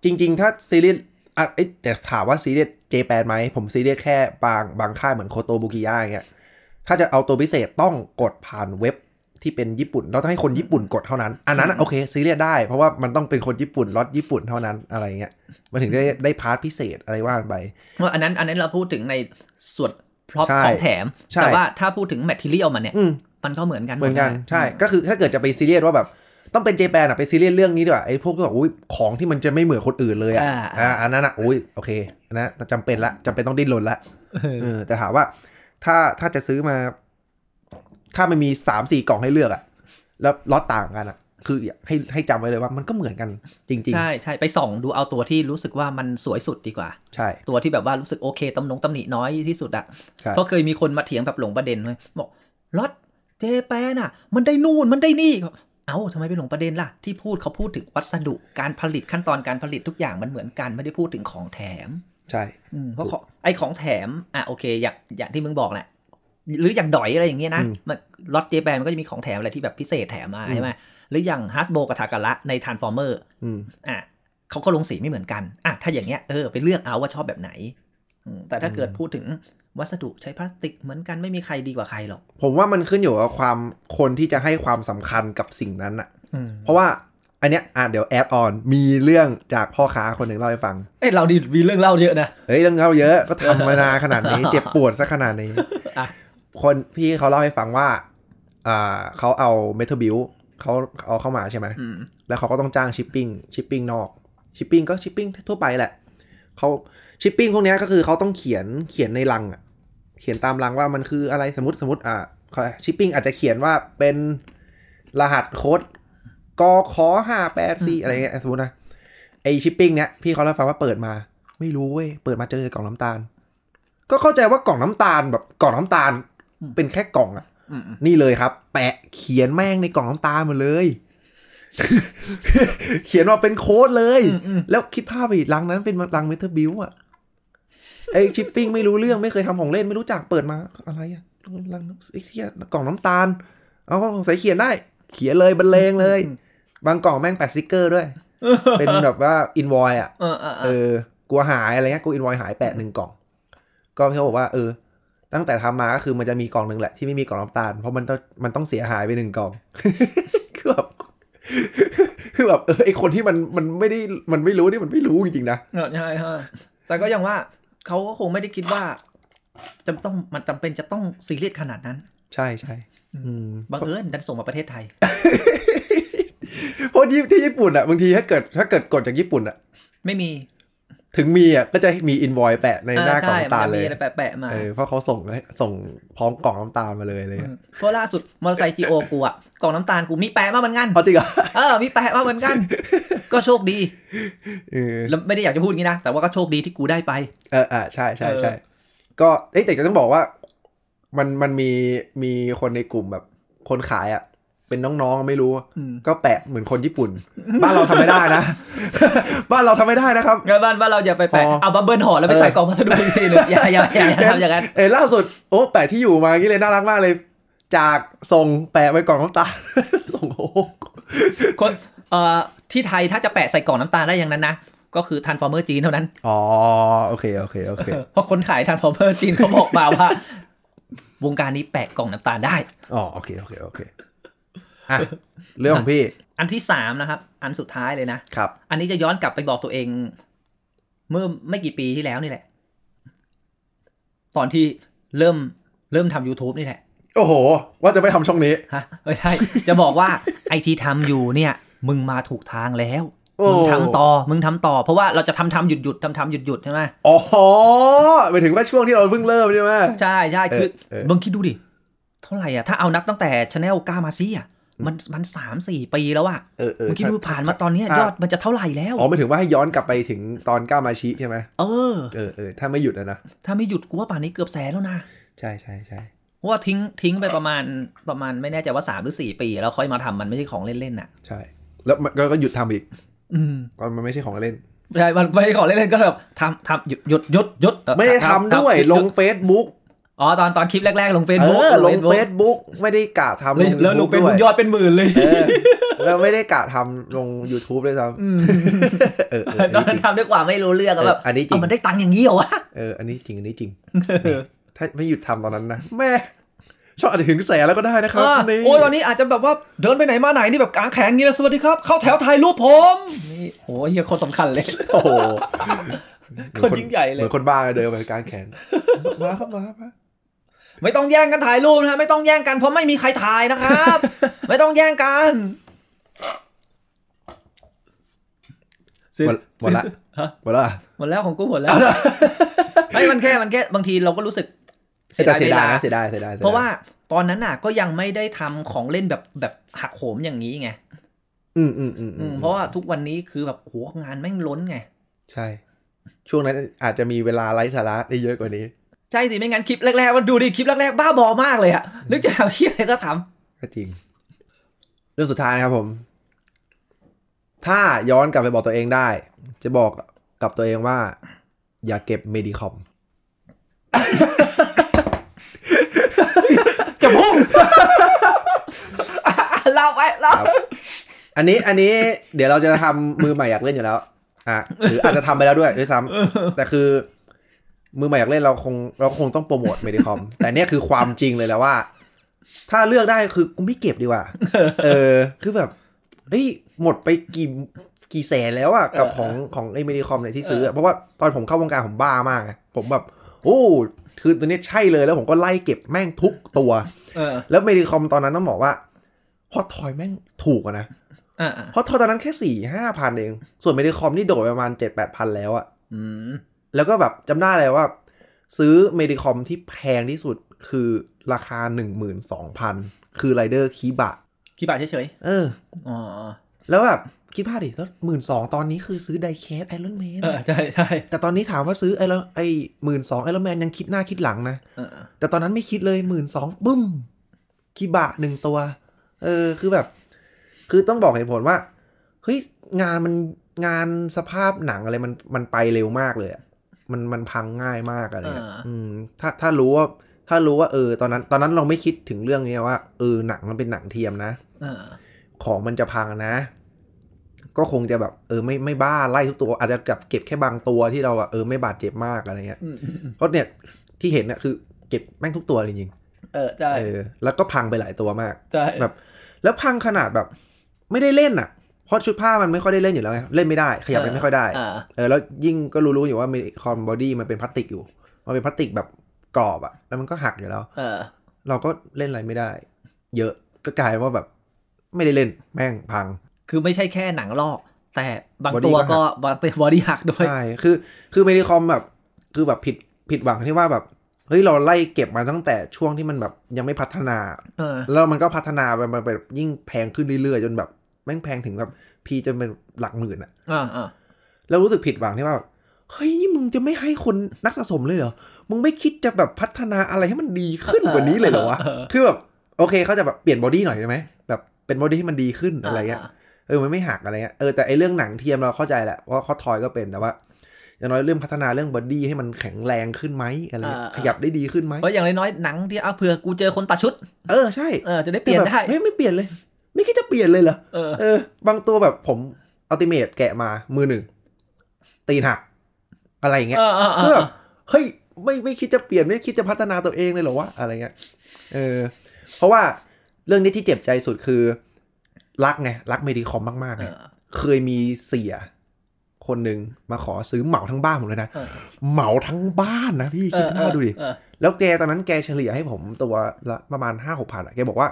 จริง ๆ ถ้าซีรีส์อ่ะแต่ถามว่าซีรีส์เจแปนไหมผมซีรีส์แค่บางบางค่ายเหมือนโคโตบุกิยะาเงี้ยถ้าจะเอาตัวพิเศษต้องกดผ่านเว็บที่เป็นญี่ปุ่นเราต้องให้คนญี่ปุ่นกดเท่านั้นอันนั้นโอเคซีเรียสได้ เพราะว่ามันต้องเป็นคนญี่ปุ่นล็อตญี่ปุ่นเท่านั้นอะไรเงี้ยมันถึงได้ได้พาร์ทพิเศษอะไรว่านไปอันนั้นอันนั้นเราพูดถึงในส่วนพร็อพของแถมแต่ว่าถ้าพูดถึงแมทเทียลมันเนี่ยมันก็เหมือนกันเหมือนกัน ใช่ ก็คือถ้าเกิดจะไปซีเรียสว่าแบบต้องเป็นเจแปนอะไปซีเรียสเรื่องนี้ด้วยไอ้พวกที่บอกอุ้ยของที่มันจะไม่เหมือนคนอื่นเลยอะอ่าอันนั้นอะอุ้ยโอเค นะจำเป็นละจำเป็นต้องดิ้นรนละแต่ถามว่า ถ้าถ้าจะซื้อมาถ้ามันมีสามสี่กล่องให้เลือกอะแล้วล็อตต่างกันอะคือให้ให้จำไว้เลยว่ามันก็เหมือนกัน จริง ๆ ใช่ใช่ไปส่องดูเอาตัวที่รู้สึกว่ามันสวยสุดดีกว่าใช่ ตัวที่แบบว่ารู้สึกโอเคตำหนงตำหนิน้อยที่สุดอะเพราะเคยมีคนมาเถียงแบบหลงประเด็นเลยบอกล็อตเจแปนอ่ะมันได้นู่นมันได้นี่ เอา้าทำไมเป็นหลงประเด็นล่ะ ที่พูดเขาพูดถึงวัสดุการผลิตขั้นตอนการผลิตทุกอย่างมันเหมือนกันไม่ได้พูดถึงของแถม ใช่เพราะไอของแถมอ่ะโอเคอย่างอย่างที่มึงบอกแหละหรืออย่างดอยอะไรอย่างเงี้ยนะมันล็อตเจแปนมันก็จะมีของแถมอะไรที่แบบพิเศษแถมมาใช่ไหมหรืออย่างฮัสโบกับทากาละในทารนฟอร์เมอร์อ่ะเขาก็ลงสีไม่เหมือนกันอ่ะ ถ้าอย่างเงี้ย เออไปเลือกเอาว่าชอบแบบไหนแต่ถ้าเกิดพูดถึงวัสดุใช้พลาสติกเหมือนกันไม่มีใครดีกว่าใครหรอกผมว่ามันขึ้นอยู่กับความคนที่จะให้ความสำคัญกับสิ่งนั้นอะเพราะว่าอันเนี้ยอ่ะเดี๋ยวแอดออน มีเรื่องจากพ่อค้าคนหนึ่งเล่าให้ฟังเอ้ยเราดีมีเรื่องเล่าเยอะนะเฮ้ยเรื่องเล่าเยอะก็ทำมานาขนาดนี้เจ็บปวดซะขนาดนี้คนพี่เขาเล่าให้ฟังว่าอ่าเขาเอาเมทัลบิลเขาเอาเข้ามาใช่ไหมแล้วเขาก็ต้องจ้างชิปปิ้งชิปปิ้งนอกชิปปิ้งก็ชิปปิ้งทั่วไปแหละ เขาชิปปิ้งพวกนี้ก็คือเขาต้องเขียนเขียนในลังอะเขียนตามลังว่ามันคืออะไรสมมติสมมติอ่ะชิปปิ้งอาจจะเขียนว่าเป็นรหัสโค้ดกคห้าแปดสี่อะไรเงี้ยสมมตินะไอชิปปิ้งเนี้ยพี่เขาเล่าฟังว่าเปิดมา ไม่รู้เว้ยเปิดมาเจอกล่องน้ำตาล ก็เข้าใจว่ากล่องน้ำตาลแบบกล่องน้ำตาล เป็นแค่กล่องอ่ะนี่เลยครับ แปะเขียนแม่งในกล่องน้ำตาลมาเลย เขียนว่าเป็นโค้ดเลยแล้วคิดภาพไปลังนั้นเป็นลังเมทัลบิวอ่ะไอชิปปิ้งไม่รู้เรื่องไม่เคยทำของเล่นไม่รู้จักเปิดมาอะไรอะลังไอ้เทียกล่องน้ำตาลเอาสงส่เขียนได้ เขียนเลยบรรเลงเลย บางกล่องแม่งแปะสติกเกอร์ ด้วยเป็นแบบว่าอินวอยอ่ะเออกลัวหายอะไรเงี้ยกูอินวอยหายแปะหนึ่งกล่องก็เขาบอกว่าเออตั้งแต่ทำมาก็คือมันจะมีกล่องหนึ่งแหละที่ไม่มีกล่องน้ำตาล เพราะมันต้องมันต้องเสียหายไปหนึ่งกล่องคือแบบคือแบบเออไอคนที่มันมันไม่ได้มันไม่รู้นี่มันไม่รู้จริงๆนะใช่ใช่แต่ก็ยังว่าเขาก็คงไม่ได้คิดว่าจะต้องมันจำเป็นจะต้องซีเรียสขนาดนั้น ใช่ใช่บังเอิญดันส่งมาประเทศไทย เพราะที่ที่ญี่ปุ่นอ่ะ บางทีถ้าเกิด ถ้าเกิดกดจากญี่ปุ่นอ่ะ ไม่มีถึงมีอ่ะก็จะมีอินวอยแปะในหน้ากล่องน้ำตาลเลยแปะมาเพราะเขาส่งส่งพร้อมกล่องน้ำตาลมาเลยเลยเพราะล่าสุด มอเตอร์ไซค์จีโอกูอ่ะกล่องน้ำตาลกูมีแปะมาเหมือนกันเอาจริงเหรอ เออ มีแปะมาเหมือนกัน ก็โชคดีแล้วไม่ได้อยากจะพูดงี้นะแต่ว่าก็โชคดีที่กูได้ไปเอออ่าใช่ใช่ใช่ก็เอแต่ก็ต้องบอกว่ามันมันมีมีคนในกลุ่มแบบคนขายอ่ะเป็นน้องๆไม่รู้ ก็แปะเหมือนคนญี่ปุ่น บ้านเราทำไม่ได้นะ บ้านเราทำไม่ได้นะครับบ้านบ้านเราอย่าไปแปะเอาบับเบิลห่อแล้วไปใส่กล่องพัสดุทีนึงอย่าอย่าอย่าทำอย่างนั้นเออล่าสุดโอ้แปะที่อยู่มาย่นี่เลยน่ารักมากเลย จากส่งแปะไว้กล่องน้ำตาลส่งโอ้คนเอ่อที่ไทยถ้าจะแปะใส่กล่องน้ำตาลได้อย่างนั้นนะก็คือทันฟอร์เมอร์จีนเท่านั้นอ๋อโอเคโอเคโอเคเพราะคนขายทันฟอร์เมอร์จีนเขาบอกมาว่าวงการนี้แปะกล่องน้ำตาลได้อ๋อโอเคโอเคโอเคเรื่องของพี่ อันที่สามนะครับ อันสุดท้ายเลยนะ ครับ อันนี้จะย้อนกลับไปบอกตัวเอง เมื่อไม่กี่ปีที่แล้วนี่แหละ ตอนที่เริ่มเริ่มทำ YouTube นี่แหละ โอ้โห ว่าจะไม่ทำช่องนี้ ฮะไม่ใช่จะบอกว่าไอที่ทำอยู่เนี่ย มึงมาถูกทางแล้ว มึงทำต่อ มึงทำต่อ เพราะว่าเราจะทำทำหยุดหยุดทำทำหยุดหยุดใช่ไหมอ๋อไปถึงว่าช่วงที่เราเพิ่งเริ่มใช่ไหมใช่ใช่คือมึงคิดดูดิเท่าไหร่อ่ะ ถ้าเอานับตั้งแต่ชาแนลกามาซี่อ่ะมันมันสามสี่ปีแล้วอะเออเออมันคิดดูผ่านมาตอนนี้ยอดมันจะเท่าไหร่แล้ว อ๋อไม่ถึงว่าให้ย้อนกลับไปถึงตอนก้ามาชิใช่ไหมเออเออเออถ้าไม่หยุดนะ ถ้าไม่หยุดกูว่าป่านนี้เกือบแสนแล้วนะ ใช่ใช่ใช่เพราะว่าทิ้งทิ้งไปประมาณ ประมาณไม่แน่ใจว่าสามหรือสี่ปีแล้วค่อยมาทำมันไม่ใช่ของเล่นๆน่ะใช่ แล้วมันก็หยุดทำอีก อืมมันไม่ใช่ของเล่น ใช่มันไม่ใช่ของเล่นๆก็แบบทำทำหยุดหยุดหยุดหยุด ไม่ได้ทำด้วยลงเฟซบุ๊กอ๋อตอนตอนคลิปแรกๆลงเฟซบุ๊กลงเฟซบุ๊กไม่ได้กะทำลงแล้วลงเป็นยอดเป็นหมื่นเลยแล้วไม่ได้กะทำลง YouTube ยซ้ำทำด้วยความไม่รู้เรื่องแบบอันนี้จริงมันได้ตังค์อย่างนี้เหรอวะเอออันนี้จริง อันนี้จริง ถ้าไม่หยุดทำตอนนั้นนะแม่ชอบอาจจะถึงแสนแล้วก็ได้นะครับนี่โอ้ยตอนนี้อาจจะแบบว่าเดินไปไหนมาไหนนี่แบบกางแขนงี้นะสวัสดีครับเข้าแถวถ่ายรูปผมนี่โอ้ยเฮียคนสำคัญเลยโอ้คนยิ่งใหญ่เลยเหมือนคนบ้าเลยเดินไปกางแขนมาครับมาครับไม่ต้องแย่งกันถ่ายรูปนะไม่ต้องแย่งกัน เพราะไม่มีใครถ่ายนะครับ ไม่ต้องแย่งกันหมดหมดละหมดละหมดแล้วของกูหมดแล้วไม่มันแค่มันแค่ บางทีเราก็รู้สึกเสียดายเยดาเสียดายเสียดายเพราะว่าตอนนั้นน่ะ ก็ยังไม่ได้ทำของเล่นแบบแบบหักโหมอย่างนี้ไงอืมอืมอืมเพราะว่าทุกวันนี้คือแบบหัวงานแม่งล้นไงใช่ ช่วงนั้น อาจจะมีเวลาไร้สาระได้เยอะกว่านี้ใช่สิไม่งั้นคลิปแรกๆมันดูดิคลิปแรกๆบ้าบอมากเลยอะนึกจะทำเฮียอะไรก็ทำก็จริงเรื่องสุดท้ายนะครับผม ถ้าย้อนกลับไปบอกตัวเองได้ จะบอกกับตัวเองว่า อย่า เก็บเมดิคอมจะพุ่งเราไปเราอันนี้อันนี้เดี๋ยวเราจะทำมือใหม่อยากเล่นอยู่แล้วอ่ะหรืออาจจะทำไปแล้วด้วยด้วยซ้ำแต่คือมือใหม่อยากเล่น เราคงเราคงต้องโปรโมทเมดิคอมแต่เนี่ยคือความจริงเลยแล้วว่า ถ้าเลือกได้คือกูไม่เก็บดีกว่า เออ คือแบบ เฮ้ย หมดไปกี่กี่แสนแล้วอะกับของของไอ้เมดิคอมเนี่ยที่ซื้อเพราะว่าตอนผมเข้าวงการผมบ้ามาก ผมแบบโอ้ คือตัวนี้ใช่เลย แล้วผมก็ไล่เก็บแม่งทุกตัวแล้วเมดิคอมตอนนั้นต้องบอกว่าฮอตทอยแม่งถูกนะฮอตทอยตอนนั้นแค่สี่ห้าพันเองส่วนเมดิคอมนี่โดดประมาณเจ็ดแปดพันแล้วอะแล้วก็แบบ จำได้เลยว่า ซื้อเมดิคอมที่แพงที่สุดคือราคา 12,000 คือไรเดอร์คีบะคีบะเฉยๆเออ อ๋อ แล้วแบบคิดภาพดิ แล้วหมื่นสอง ตอนนี้คือซื้อไดแคสไอรอนแมนใช่ใช่แต่ตอนนี้ถามว่าซื้อไอรอนไอหมื่นสองไอรอนแมนยังคิดหน้าคิดหลังนะแต่ตอนนั้นไม่คิดเลยหมื่นสองบึ้มคีบะหนึ่งตัว เออ คือแบบ คือต้องบอกเหตุผลว่า เฮ้ย งานมันงานสภาพหนังอะไรมันมันไปเร็วมากเลยอะมันมันพังง่ายมากอะไรเงี้ย อืมถ้าถ้ารู้ว่าถ้ารู้ว่าเออ ตอนนั้น ตอนนั้นเราไม่คิดถึงเรื่องนี้ว่าเออหนังมันเป็นหนังเทียมนะอของมันจะพังนะ ก็คงจะแบบเออไม่ไม่บ้าไล่ทุกตัว อาจจะกับเก็บแค่บางตัวที่เราเออไม่บาดเจ็บมากอะไรเงี้ยเพราะเนี่ยที่เห็นเนี่ยคือเก็บแม่งทุกตัวจริง เออใช่เออแล้วก็พังไปหลายตัวมากใช่แบบ แล้วพังขนาดแบบ ไม่ได้เล่นอะเพราะชุดผ้ามันไม่ค่อยได้เล่นอยู่แล้วไงเล่นไม่ได้ ขยับไม่ค่อยได้เออแล้วยิ่งก็รู้ๆอยู่ว่ามีคอมบอดี้มันเป็นพลาสติกอยู่ มันเป็นพลาสติกแบบกรอบอะแล้วมันก็หักอยู่แล้วเราก็เล่นอะไรไม่ได้ เยอะก็กลายว่าแบบ ไม่ได้เล่นแม่งพัง คือไม่ใช่แค่หนังลอก แต่บางตัวก็บาเป็นบอดี้หักด้วยใช่คือคือเมดิคอมแบบ คือแบบผิดผิดหวังที่ว่าแบบเฮ้ยเราไล่เก็บมาตั้งแต่ช่วงที่มันแบบยังไม่พัฒนาแล้วมันก็พัฒนาไปมันแบบยิ่งแพงขึ้นเรื่อยๆจนแบบแม่งแพงถึงแบบพีจนเป็นหลักหมื่นอะอ่าอ่าแล้วรู้สึกผิดหวังที่ว่า เฮ้ยนี่มึงจะไม่ให้คนนักสะสมเลยเหรอ มึงไม่คิดจะแบบพัฒนาอะไรให้มันดีขึ้นกว่านี้เลยเหรอวะคือแบบ โอเคเขาจะแบบเปลี่ยนบอดี้หน่อยได้ไหม แบบเป็นบอดี้ที่มันดีขึ้นอะไรเงี้ย เออมันไม่หักอะไรเงี้ย เออ แต่ไอเรื่องหนังเทียมเราเข้าใจแหละว่าเขาทอยก็เป็นแต่ว่า อย่างน้อยเรื่องพัฒนาเรื่องบอดี้ให้มันแข็งแรงขึ้นไหมอะไรขยับได้ดีขึ้นไหมเพราะอย่างน้อยหนังที่เอาเผื่อกูเจอคนตัดชุด เออใช่ เออจะได้เปลี่ยนได้เฮ้ยไม่เปลี่ยนเลยไม่คิดจะเปลี่ยนเลยเหรอเออบางตัวแบบผมอัลติเมตแกะมา มือหนึ่ง ตีนหักอะไรอย่างเงี้ยเอแบอเฮ้ยไม่ไม่คิดจะเปลี่ยนไม่คิดจะพัฒนาตัวเองเลยเหรอวะอะไรเงี้ยเออ เพราะว่าเรื่องนี้ที่เจ็บใจสุดคือ รักไงรักเมดิคอมมากๆเเคยมีเสียคนหนึ่งมาขอซื้อเหมาทั้งบ้านผมเลยนะเหมาทั้งบ้านนะพี่คิดภาพดูดิ แล้วแกตอนนั้นแกเฉลี่ยให้ผมตัวละประมาณห้าหกพันอ่ะแกบอกว่า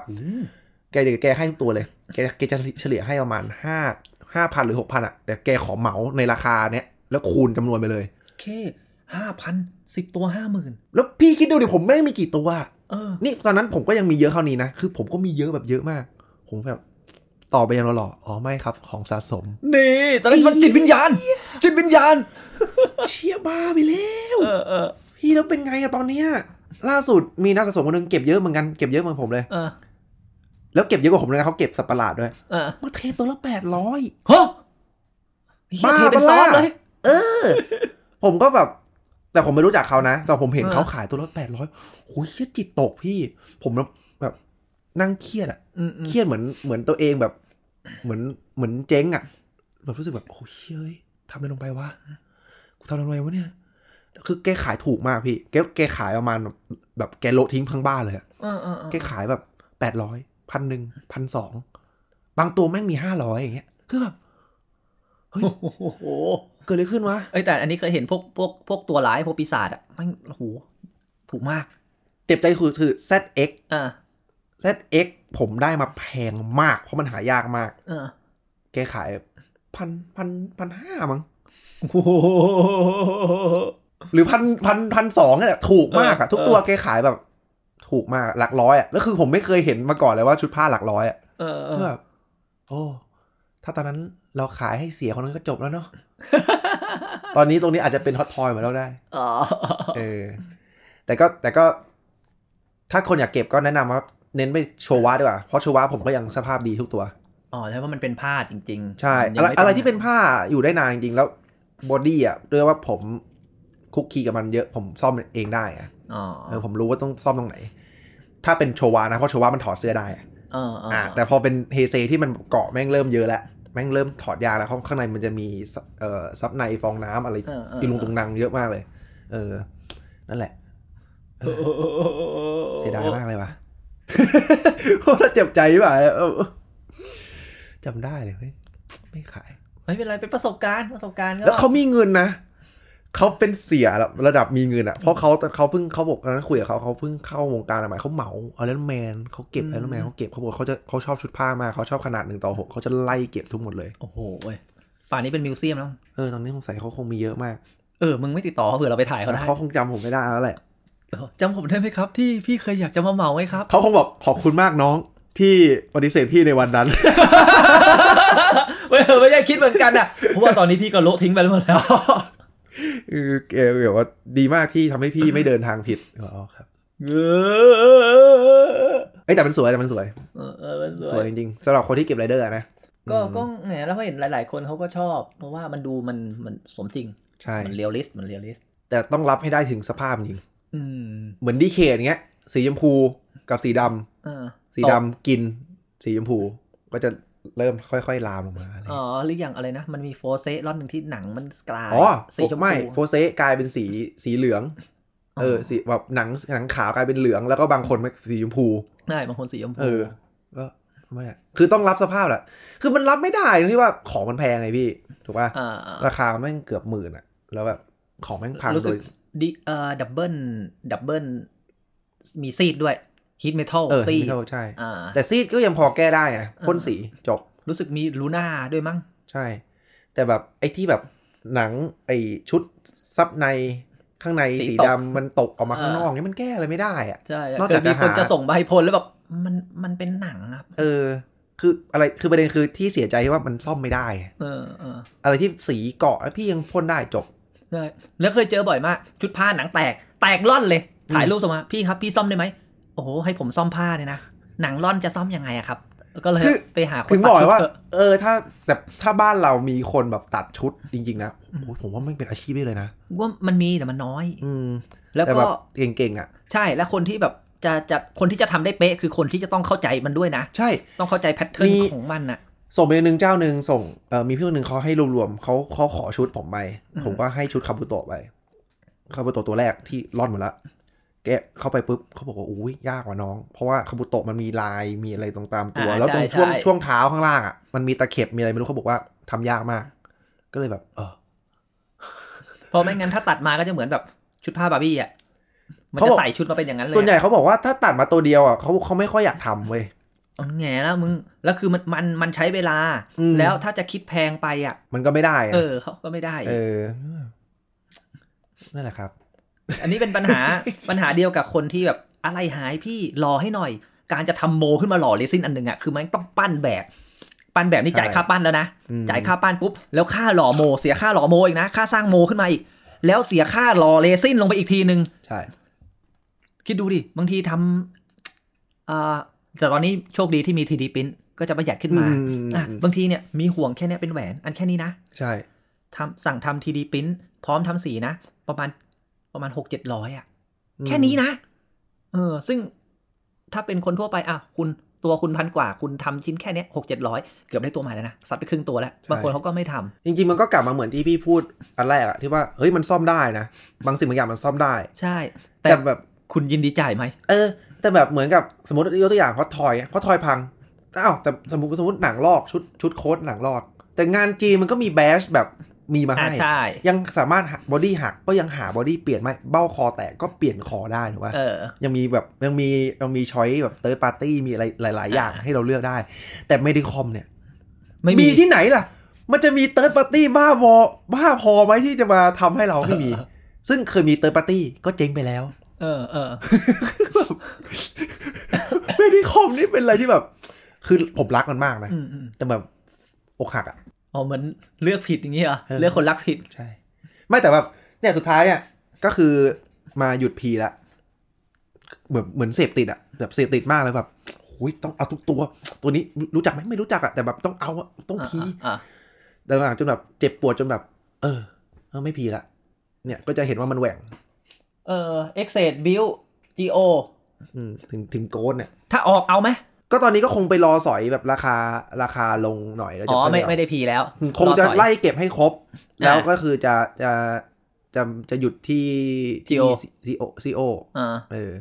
แกเดี๋ยวแกให้ทุกตัวเลยแกแกจะเฉลี่ยให้ประมาณห้าห้าพันหรือหกพันอ่ะแต่แกขอเหมาในราคาเนี้ย แล้วคูณจำนวนไปเลยเคห้าพันสิบตัวห้าหมื่นแล้วพี่คิดดูดิผมแม่งมีกี่ตัวเออนี่ตอนนั้นผมก็ยังมีเยอะเท่านี้นะ คือผมก็มีเยอะแบบเยอะมาก ผมแบบ ต่อไปยังหล่ออ๋อไม่ครับของสะสม นี่ ตอนนี้มันจิตวิญญาณจิตวิญญาณเชี่ยบ้าไปแล้วพี่แล้วเป็นไงอะตอนเนี้ยล่าสุดมีนักสะสมคนนึงเก็บเยอะเหมือนกันเก็บเยอะเหมือนผมเลยแล้วเก็บเยอะกว่าผมเลยนะเขาเก็บสับปะหลาดด้วยมาเทตัวละแปดร้อยฮะบ้าเป็นซอสเลยเออ ผมก็แบบ แต่ผมไม่รู้จักเขานะแต่ผมเห็นเขาขายตัวละแปดร้อยโอ้ยดจิตตกพี่ ผมแบบ นั่งเครียดอ่ะเครียดเหมือน เหมือนตัวเองแบบ เหมือน เหมือนเจ๊งอ่ะแบบรู้สึกแบบโอ้ยเฮ้ยทำอะไรลงไปวะกูทำอะไรวะเนี่ย คือแกขายถูกมากพี่ แกแก ขายประมาณ แบบ แกโลทิ้งทั้งบ้านเลยอ่ะแกขายแบบแปดร้อยพันหนึ่งพันสองบางตัวแม่งมีห้าร้อยอย่างเงี้ยคือแบบเฮ้ยเกิดอะไรขึ้นวะเอ้แต่อันนี้เคยเห็นพวกพวกพวกตัวร้ายพวกปีศาจอะแม่งโหถูกมากเจ็บใจคือคือ ZX อ่า ZX ผมได้มาแพงมาก เพราะมันหายากมาก เออแกขายพันพันพันห้ามั้งหรือพันพันพันสองเนี่ยถูกมากอะทุกตัวแกขายแบบถูกมากหลักร้อยอ่ะแล้วคือ ผมไม่เคยเห็นมาก่อนเลยว่าชุดผ้าหลักร้อยอ่ะเออแบบโอ้ถ้าตอนนั้นเราขายให้เสียคนนั้นก็จบแล้วเนาะตอนนี้ตรงนี้อาจจะเป็นฮอตทอยมาแล้วได้เออ แต่ก็แต่ก็ถ้าคนอยากเก็บก็แนะนำว่า เน้นไปโชวะดีกว่าเพราะโชวะผมก็ยังสภาพดีทุกตัวอ๋อใช่ว่ามันเป็นผ้าจริง ๆ ใช่อะไรที่เป็นผ้าอยู่ได้นานจริง ๆ แล้วบอดี้อ่ะด้วยว่าผมคุกคีกับมันเยอะผมซ่อมเองได้อะเออ ผมรู้ว่าต้องซ่อมตรงไหน ถ้าเป็นโชวานะ เพราะโชวามันถอดเสื้อได้อ่าแต่พอเป็นเฮเซที่มันเกาะแม่งเริ่มเยอะแล้ว แม่งเริ่มถอดยาแล้ว ข้างในมันจะมีเอ่อซับในฟองน้ำอะไรอีลุงตุงนังเยอะมากเลย เออ นั่นแหละเสียดายมากเลยว่ะเพราะเจ็บใจป่ะจำได้เลยไม่ขายไม่เป็นไรเป็นประสบการณ์ประสบการณ์แล้วเขามีเงินนะเขาเป็นเสียระดับมีเงินอ่ะเพราะเขาเขาเพิ่งเขาบอกตอนนั้นคุยกับเขาเขาเพิ่งเข้าวงการใหม่เขาเหมาเอเลนแมนเขาเก็บเอเลนแมนเขาเก็บเขาบอกเขาจะเขาชอบชุดผ้ามากเขาชอบขนาดหนึ่งต่อหกเขาจะไล่เก็บทุกหมดเลย โอ้โหป่านนี้เป็นมิวเซียมแล้วเออตอนนี้สงสัยเขาคงมีเยอะมาก เออ มึงไม่ติดต่อเผื่อเราไปถ่ายเขาได้ เขาคงจำผมไม่ได้แล้วแหละจำผมได้ไหมครับ ที่พี่เคยอยากจะมาเหมาไหมครับเขาคงบอกขอบคุณมากน้องที่ปฏิเสธพี่ในวันนั้นไม่ไม่ได้คิดเหมือนกันอ่ะเพราะว่าตอนนี้พี่ก็โลทิ้งไปหมดแล้วคือเกแบบว่าดีมากที่ทำให้พี่ไม่เดินทางผิดอ๋อครับไอแต่มันสวย แต่มันสวยสวยจริงๆ สำหรับคนที่เก็บไรเดอร์นะ ก็ก็ไง่แล้วเห็น หลาย ๆ คนเขาก็ชอบเพราะว่ามันดูมันมันสมจริงใช่มันเรียลลิสต์มันเรียลลิสต์แต่ต้องรับให้ได้ถึงสภาพจริงเหมือนดีเคทเงี้ย สีชมพูกับสีดำ สีดำกินสีชมพูก็จะเริ่มค่อยๆลามอกมา อ๋อหรืออย่างอะไรนะ มันมีโฟเซร่อนหนึ่งที่หนังมันกลายอ๋อสีชมพูไม่โฟเซกลายเป็นสีสีเหลืองเออสีแบบหนังหนังขาวกลายเป็นเหลืองแล้วก็บางคนสีชมพูใช่บางคนสีชมพูเออก็ไม่คือต้องรับสภาพแหละคือมันรับไม่ได้ที่ว่าของมันแพงไงพี่ ถูกป่ะราคาแม่งเกือบหมื่นอะแล้วแบบของแม่งพังโดยดิเอ่อดับเบิลดับเบิลมีซีดด้วยฮีทเมทัลเออซีดใช่แต่ซีดก็ยังพอแก้ได้อะพ่นสีจบรู้สึกมีลูน่าด้วยมั้ง ใช่ แต่แบบไอ้ที่แบบหนังไอ้ชุดซับในข้างในสีดำมันตกออกมาข้างนอกนี่มันแก้อะไรไม่ได้อะใช่นอกจากมีคนจะส่งใบพลแล้วแบบมันมันเป็นหนังครับ เออคืออะไรคือประเด็นคือที่เสียใจที่ว่ามันซ่อมไม่ได้ เออเอออะไรที่สีเกาะแล้วพี่ยังพ่นได้จบใช่แล้วเคยเจอบ่อยมากชุดผ้าหนังแตก แตกร่อนเลยถ่ายรูปส่งมา พี่ครับพี่ซ่อมได้ไหมโอ้โหให้ผมซ่อมผ้าเนี่ยนะ หนังร่อนจะซ่อมยังไงอะครับ ก็เลยไปหาคนถึงบอกว่าเออถ้าแต่ถ้าบ้านเรามีคนแบบตัดชุดจริงๆนะผมว่าไม่เป็นอาชีพได้เลยนะว่ามันมีแต่มันน้อย อืม แล้วก็เก่งๆอ่ะใช่แล้วคนที่แบบจะจะคนที่จะทำได้เป๊ะ คือคนที่จะต้องเข้าใจมันด้วยนะ ใช่ต้องเข้าใจแพทเทิร์นของมันอะส่งไปหนึ่งเจ้าหนึ่งส่งเออมีพี่คนหนึ่งเขาให้รวมๆเขาเขาขอชุดผมไปผมก็ให้ชุดคาบุโตะไปคาบุโตะตัวแรกที่ร่อนหมดแล้วแะเข้าไปปุ๊บเขาบอกว่าอุ้ยยากกว่าน้องเพราะว่าคาบุโตะมันมีลายมีอะไรตรงตามตัว แล้วตรงช่วงช่วงเท้าข้างล่างอ่ะมันมีตะเข็บ มีอะไรไม่รู้เขาบอกว่าทำยากมาก ก็เลยแบบ เออพอไม่งั้นถ้าตัดมาก็จะเหมือนแบบ ชุดผ้าบาร์บี้อ่ะมันจะใส่ชุดมาเป็นอย่างนั้นเลยส่วนใหญ่เขาบอกว่าถ้าตัดมาตัวเดียวอ่ะเขาเขาไม่ค่อยอยากทำเว้ยแง่แล้วมึงแล้วคือมันมันมันใช้เวลาแล้วถ้าจะคิดแพงไปอ่ะมันก็ไม่ได้ เออเขาก็ไม่ได้เออนั่นแหละครับอันนี้เป็นปัญหาปัญหาเดียวกับคนที่แบบอะไรหายพี่รอให้หน่อย การจะทำโมขึ้นมาหล่อเรซินอันหนึ่งอะคือมันต้องปั้นแบบ ปั้นแบบนี่จ่าย ค่าปั้นแล้วนะจ่ายค่าปั้นปุ๊บแล้วค่าหล่อโม เสียค่าหล่อโม อีกนะค่าสร้างโมขึ้นมาอีกแล้วเสียค่าหล่อเรซินลงไปอีกทีหนึ่งใช่คิดดูดิ บางทีทำอ่าแต่ตอนนี้โชคดีที่มี 3D พิมพ์ก็จะประหยัดขึ้นมาอ่ะบางทีเนี่ยมีห่วงแค่นี้เป็นแหวนอันแค่นี้นะใช่ทำสั่งทำ 3D พิมพ์พร้อมทำสีนะประมาณประมาณหกเจ็ดร้อยอ่ะ แค่นี้นะ เออซึ่งถ้าเป็นคนทั่วไป อ่ะคุณตัวคุณพันกว่า คุณทำชิ้นแค่นี้หกเจ็ดร้อยเกือบได้ตัวใหม่แล้วนะ ซัดไปครึ่งตัวแล้ว บางคนเขาก็ไม่ทำจริงๆ มันก็กลับมาเหมือนที่พี่พูดอันแรกอะที่ว่า เฮ้ยมันซ่อมได้นะ บางสิ่งบางอย่างมันซ่อมได้ ใช่ แต่แบบคุณยินดีจ่ายไหมเออ แต่แบบเหมือนกับสมมติยกตัวอย่างพอทอยพอทอยพังอ้าวแต่สมมติสมมติหนังลอกชุดชุดโค้ดหนังลอก แต่งานจีมันก็มีแบชแบบมีมาให้ใช่ยังสามารถบอดี้หัก ก็ยังหาบอดี้เปลี่ยนไม่เบ้าคอแตกก็เปลี่ยนคอได้ถูกไ่มยังมีแบบยังมียังมีช้อยแบบเติร์ดปาร์ตี้มีอะไรหลายๆ อย่างให้เราเลือกได้ แต่เมดิคอมเนี่ย ไม่มีที่ไหนล่ะ มันจะมีเติร์ดปาร์ตี้บ้าบอบ้าพอไหมที่จะมาทำให้เราไม่มี ซึ่งเคยมีเติร์ดปาร์ตี้ก็เจ๊งไปแล้ว เออเออเมดิคอมนี่เป็นอะไรที่แบบ คือผมรักมันมากนะ แต่แบบอกหักอะอ๋อเหมือนเลือกผิดอย่างนี้เหรอเลือกคนรักผิด ใช่ไม่แต่แบบเนี่ยสุดท้ายเนี่ยก็คือมาหยุดพีละแบบเหมือนเสพติดอะแบบเสพติดมากเลยแบบโอ้ยต้องเอาทุกตัว ตัวนี้รู้จักไหมไม่รู้จักอะแต่แบบต้องเอาต้องพีดังหลังจนแบบเจ็บปวดจนแบบเออเออไม่พีละเนี่ยก็จะเห็นว่ามันแหว่งเออเอ็กเซดบิลจีโอถึงถึงโกดเนี่ยถ้าออกเอาไหมก็ตอนนี้ก็คงไปรอสอยแบบราคาราคาลงหน่อยแล้วอ๋อไม่ไม่ได้พีแล้ว คงจะไล่เก็บให้ครบ แล้วก็คือจะจะจะจะหยุดที่ที่ซีโอซีโอเออ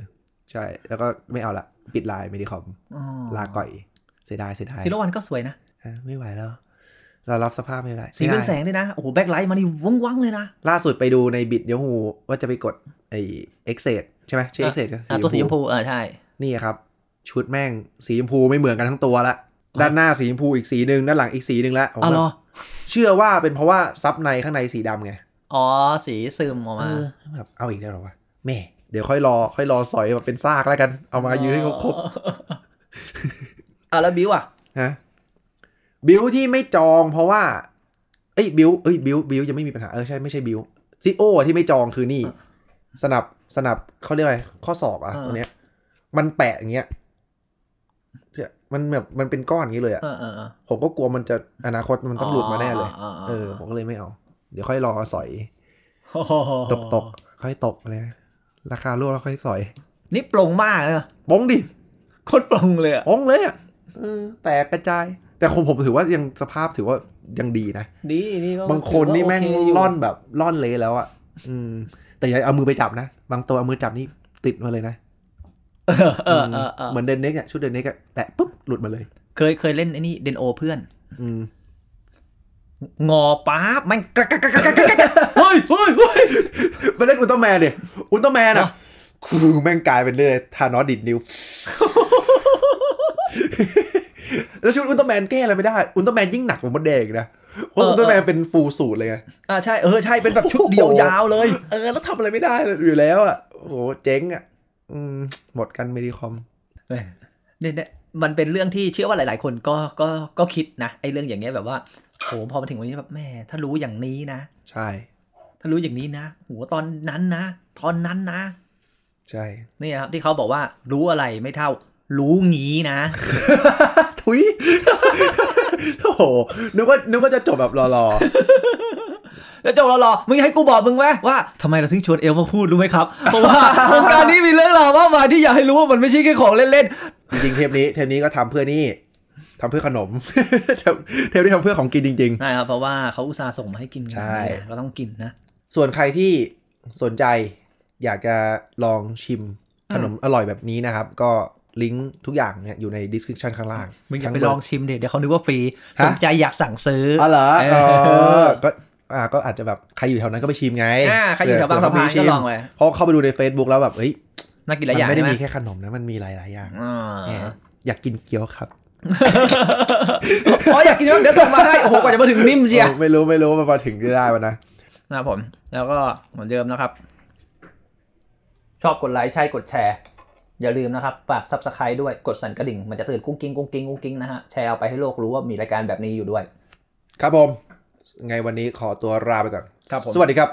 ใช่ แล้วก็ไม่เอาละปิดไลน์ไม่ดีคอมลาก่อย เสียดายเสียดายซีโรวันก็สวยนะไม่ไหวแล้วเรารับสภาพไม่ได้สีเป็นแสงด้วยนะโอ้โหแบ็คไลท์มันี่วังวังเลยนะล่าสุดไปดูในบิดเดียวหู ว่าจะไปกดไอเอ็กเซดใช่ไหมใช่เอ็กเซดตัวสีชมพูเออใช่นี่ครับชุดแม่งสีชมพูไม่เหมือนกันทั้งตัวละ ด้านหน้าสีชมพูอีกสีหนึ่งด้านหลังอีกสีหนึ่งละอ๋อเหรอเชื่อว่าเป็นเพราะว่าซับในข้างในสีดำไง อ๋อสีซึมออกมาแบบเอาอีกได้หรอวะแม่ เดี๋ยวค่อยรอค่อยรอสอยแบบเป็นซากแล้วกันเอามายืนให้ครบอ่ะ แล้วบิวอ่ะ ฮะบิวที่ไม่จอง เพราะว่าเอ้ยบิวเอ้ยบิวบิวยังไม่มีปัญหาเออใช่ไม่ใช่บิวซิโอที่ไม่จองคือนี่ สนับสนับเขาเรียกอะไรข้อศอกอ่ะตรงเนี้ย มันแปะอย่างเงี้ยมันแบบมันเป็นก้อนงนี้เลยอะ่ะผมก็กลัวมันจะอนาคตมันต้องหลุดมาแน่เลยเออ ผมก็เลยไม่เอา เดี๋ยวค่อยรอสอย ตกตกค่อยตกเลย ราคาร่วงแล้วค่อยสอย นี่ปรงมากเลยปรงดิโคตรปรงเลยอะปรงเลยอะแตกกระจาย แต่ผมผมถือว่ายังสภาพถือว่ายังดีนะดีนี่บางคนนี่แม่งล่อนแบบล่อนเลยแล้วอะอืมแต่อย่าเอามือไปจับนะบางตัวเอามือจับนี่ติดมาเลยนะเหมือนเดนเน็กอะชุดเดนเน็กอะแตะปุ๊บหลุดมาเลย เคยเคยเล่นไอ้นี่เดนโอเพื่อนงอป้ามันกระกระกระกระกระกระเฮ้ยเฮ้ยเฮ้ยมาเล่นอุลตร้าแมนดิอุลตร้าแมนอะคือแม่งกลายเป็นเรื่อยทานอสดิดนิ้ว แล้วชุดอุลตร้าแมนแก้อะไรไม่ได้อุลตร้าแมนยิ่งหนักกว่ามดแดงนะเพราะอุลตร้าแมนเป็นฟูลสูตรเลยอ่าใช่ เออใช่ เป็นแบบชุดเดียวยาวเลยเออ แล้วทำอะไรไม่ได้อยู่แล้วอ่ะโอ้เจ๊งอ่ะหมดกันเมดิคอมเนี่ยเนี่ยมันเป็นเรื่องที่เชื่อว่าหลาย ๆ คนก็ก็ก็คิดนะไอ้เรื่องอย่างเงี้ยแบบว่าโหพอมาถึงวันนี้แบบแม่ถ้ารู้อย่างนี้นะใช่ ถ้ารู้อย่างนี้นะโหตอนนั้นนะตอนนั้นนะ ใช่นี่ครับที่เขาบอกว่า รู้อะไรไม่เท่า รู้งี้นะทุยโอ้โหนึกว่านึกว่าจะจบแบบรอๆแล้วจบแลรอ มึงให้กูบอกมึงไหมว่าทำไมเราถึงชวนเอลมาพูดรู้ไหมครับ เพราะว่าโครงการนี้มีเรื่องราวมากมายที่อยากให้รู้ว่ามันไม่ใช่แค่ของเล่นๆ จริงๆ เทปนี้ เทปนี้ก็ทำเพื่อนี่ ทำเพื่อขนมเทปนี้ทำเพื่อของกินจริงๆใช่ครับเพราะว่าเขาอุตส่าห์ส่งมาให้กินใช่เราต้องกินนะส่วนใครที่สนใจอยากจะลองชิมขนมอร่อยแบบนี้นะครับก็ลิงก์ทุกอย่างเนี่ยอยู่ในดีสคริปชันข้างล่างมึงอยากไปลองชิมเดเดี๋ยวเขานึกว่าฟรีสนใจอยากสั่งซื้ออ๋อเหรอก็อ่าก็อาจจะแบบใครอยู่แถวนั้นก็ไปชิมไงอ่าใครอยู่แถวบางสะพานก็ลองเลยเพราะเข้าไปดูใน Facebook แล้วแบบ เฮ้ย น่ากินหลายอย่างไม่ได้มีแค่ขนมนะ มันมีหลายๆอย่างอยากกินเกี๊ยวครับเพราะอยากกินเดี๋ยวส่งมาให้ โอ้โห กว่าจะมาถึงนิ่มเจียไม่รู้ไม่รู้มาถึงได้ไหนนะนะผม แล้วก็เหมือนเดิมนะครับ ชอบกดไลค์ใช่กดแชร์ อย่าลืมนะครับฝากซับสไครต์ด้วย กดสั่นกระดิ่งมันจะตื่นกุ้งกิ้งกุ้งกิ้งกุ้งกิ้งนะฮะ แชร์เอาไปให้โลกรู้ว่ามีรายการแบบนี้อยู่ด้วย ครับผมไงวันนี้ขอตัวลาไปก่อนครับ สวัสดีครับ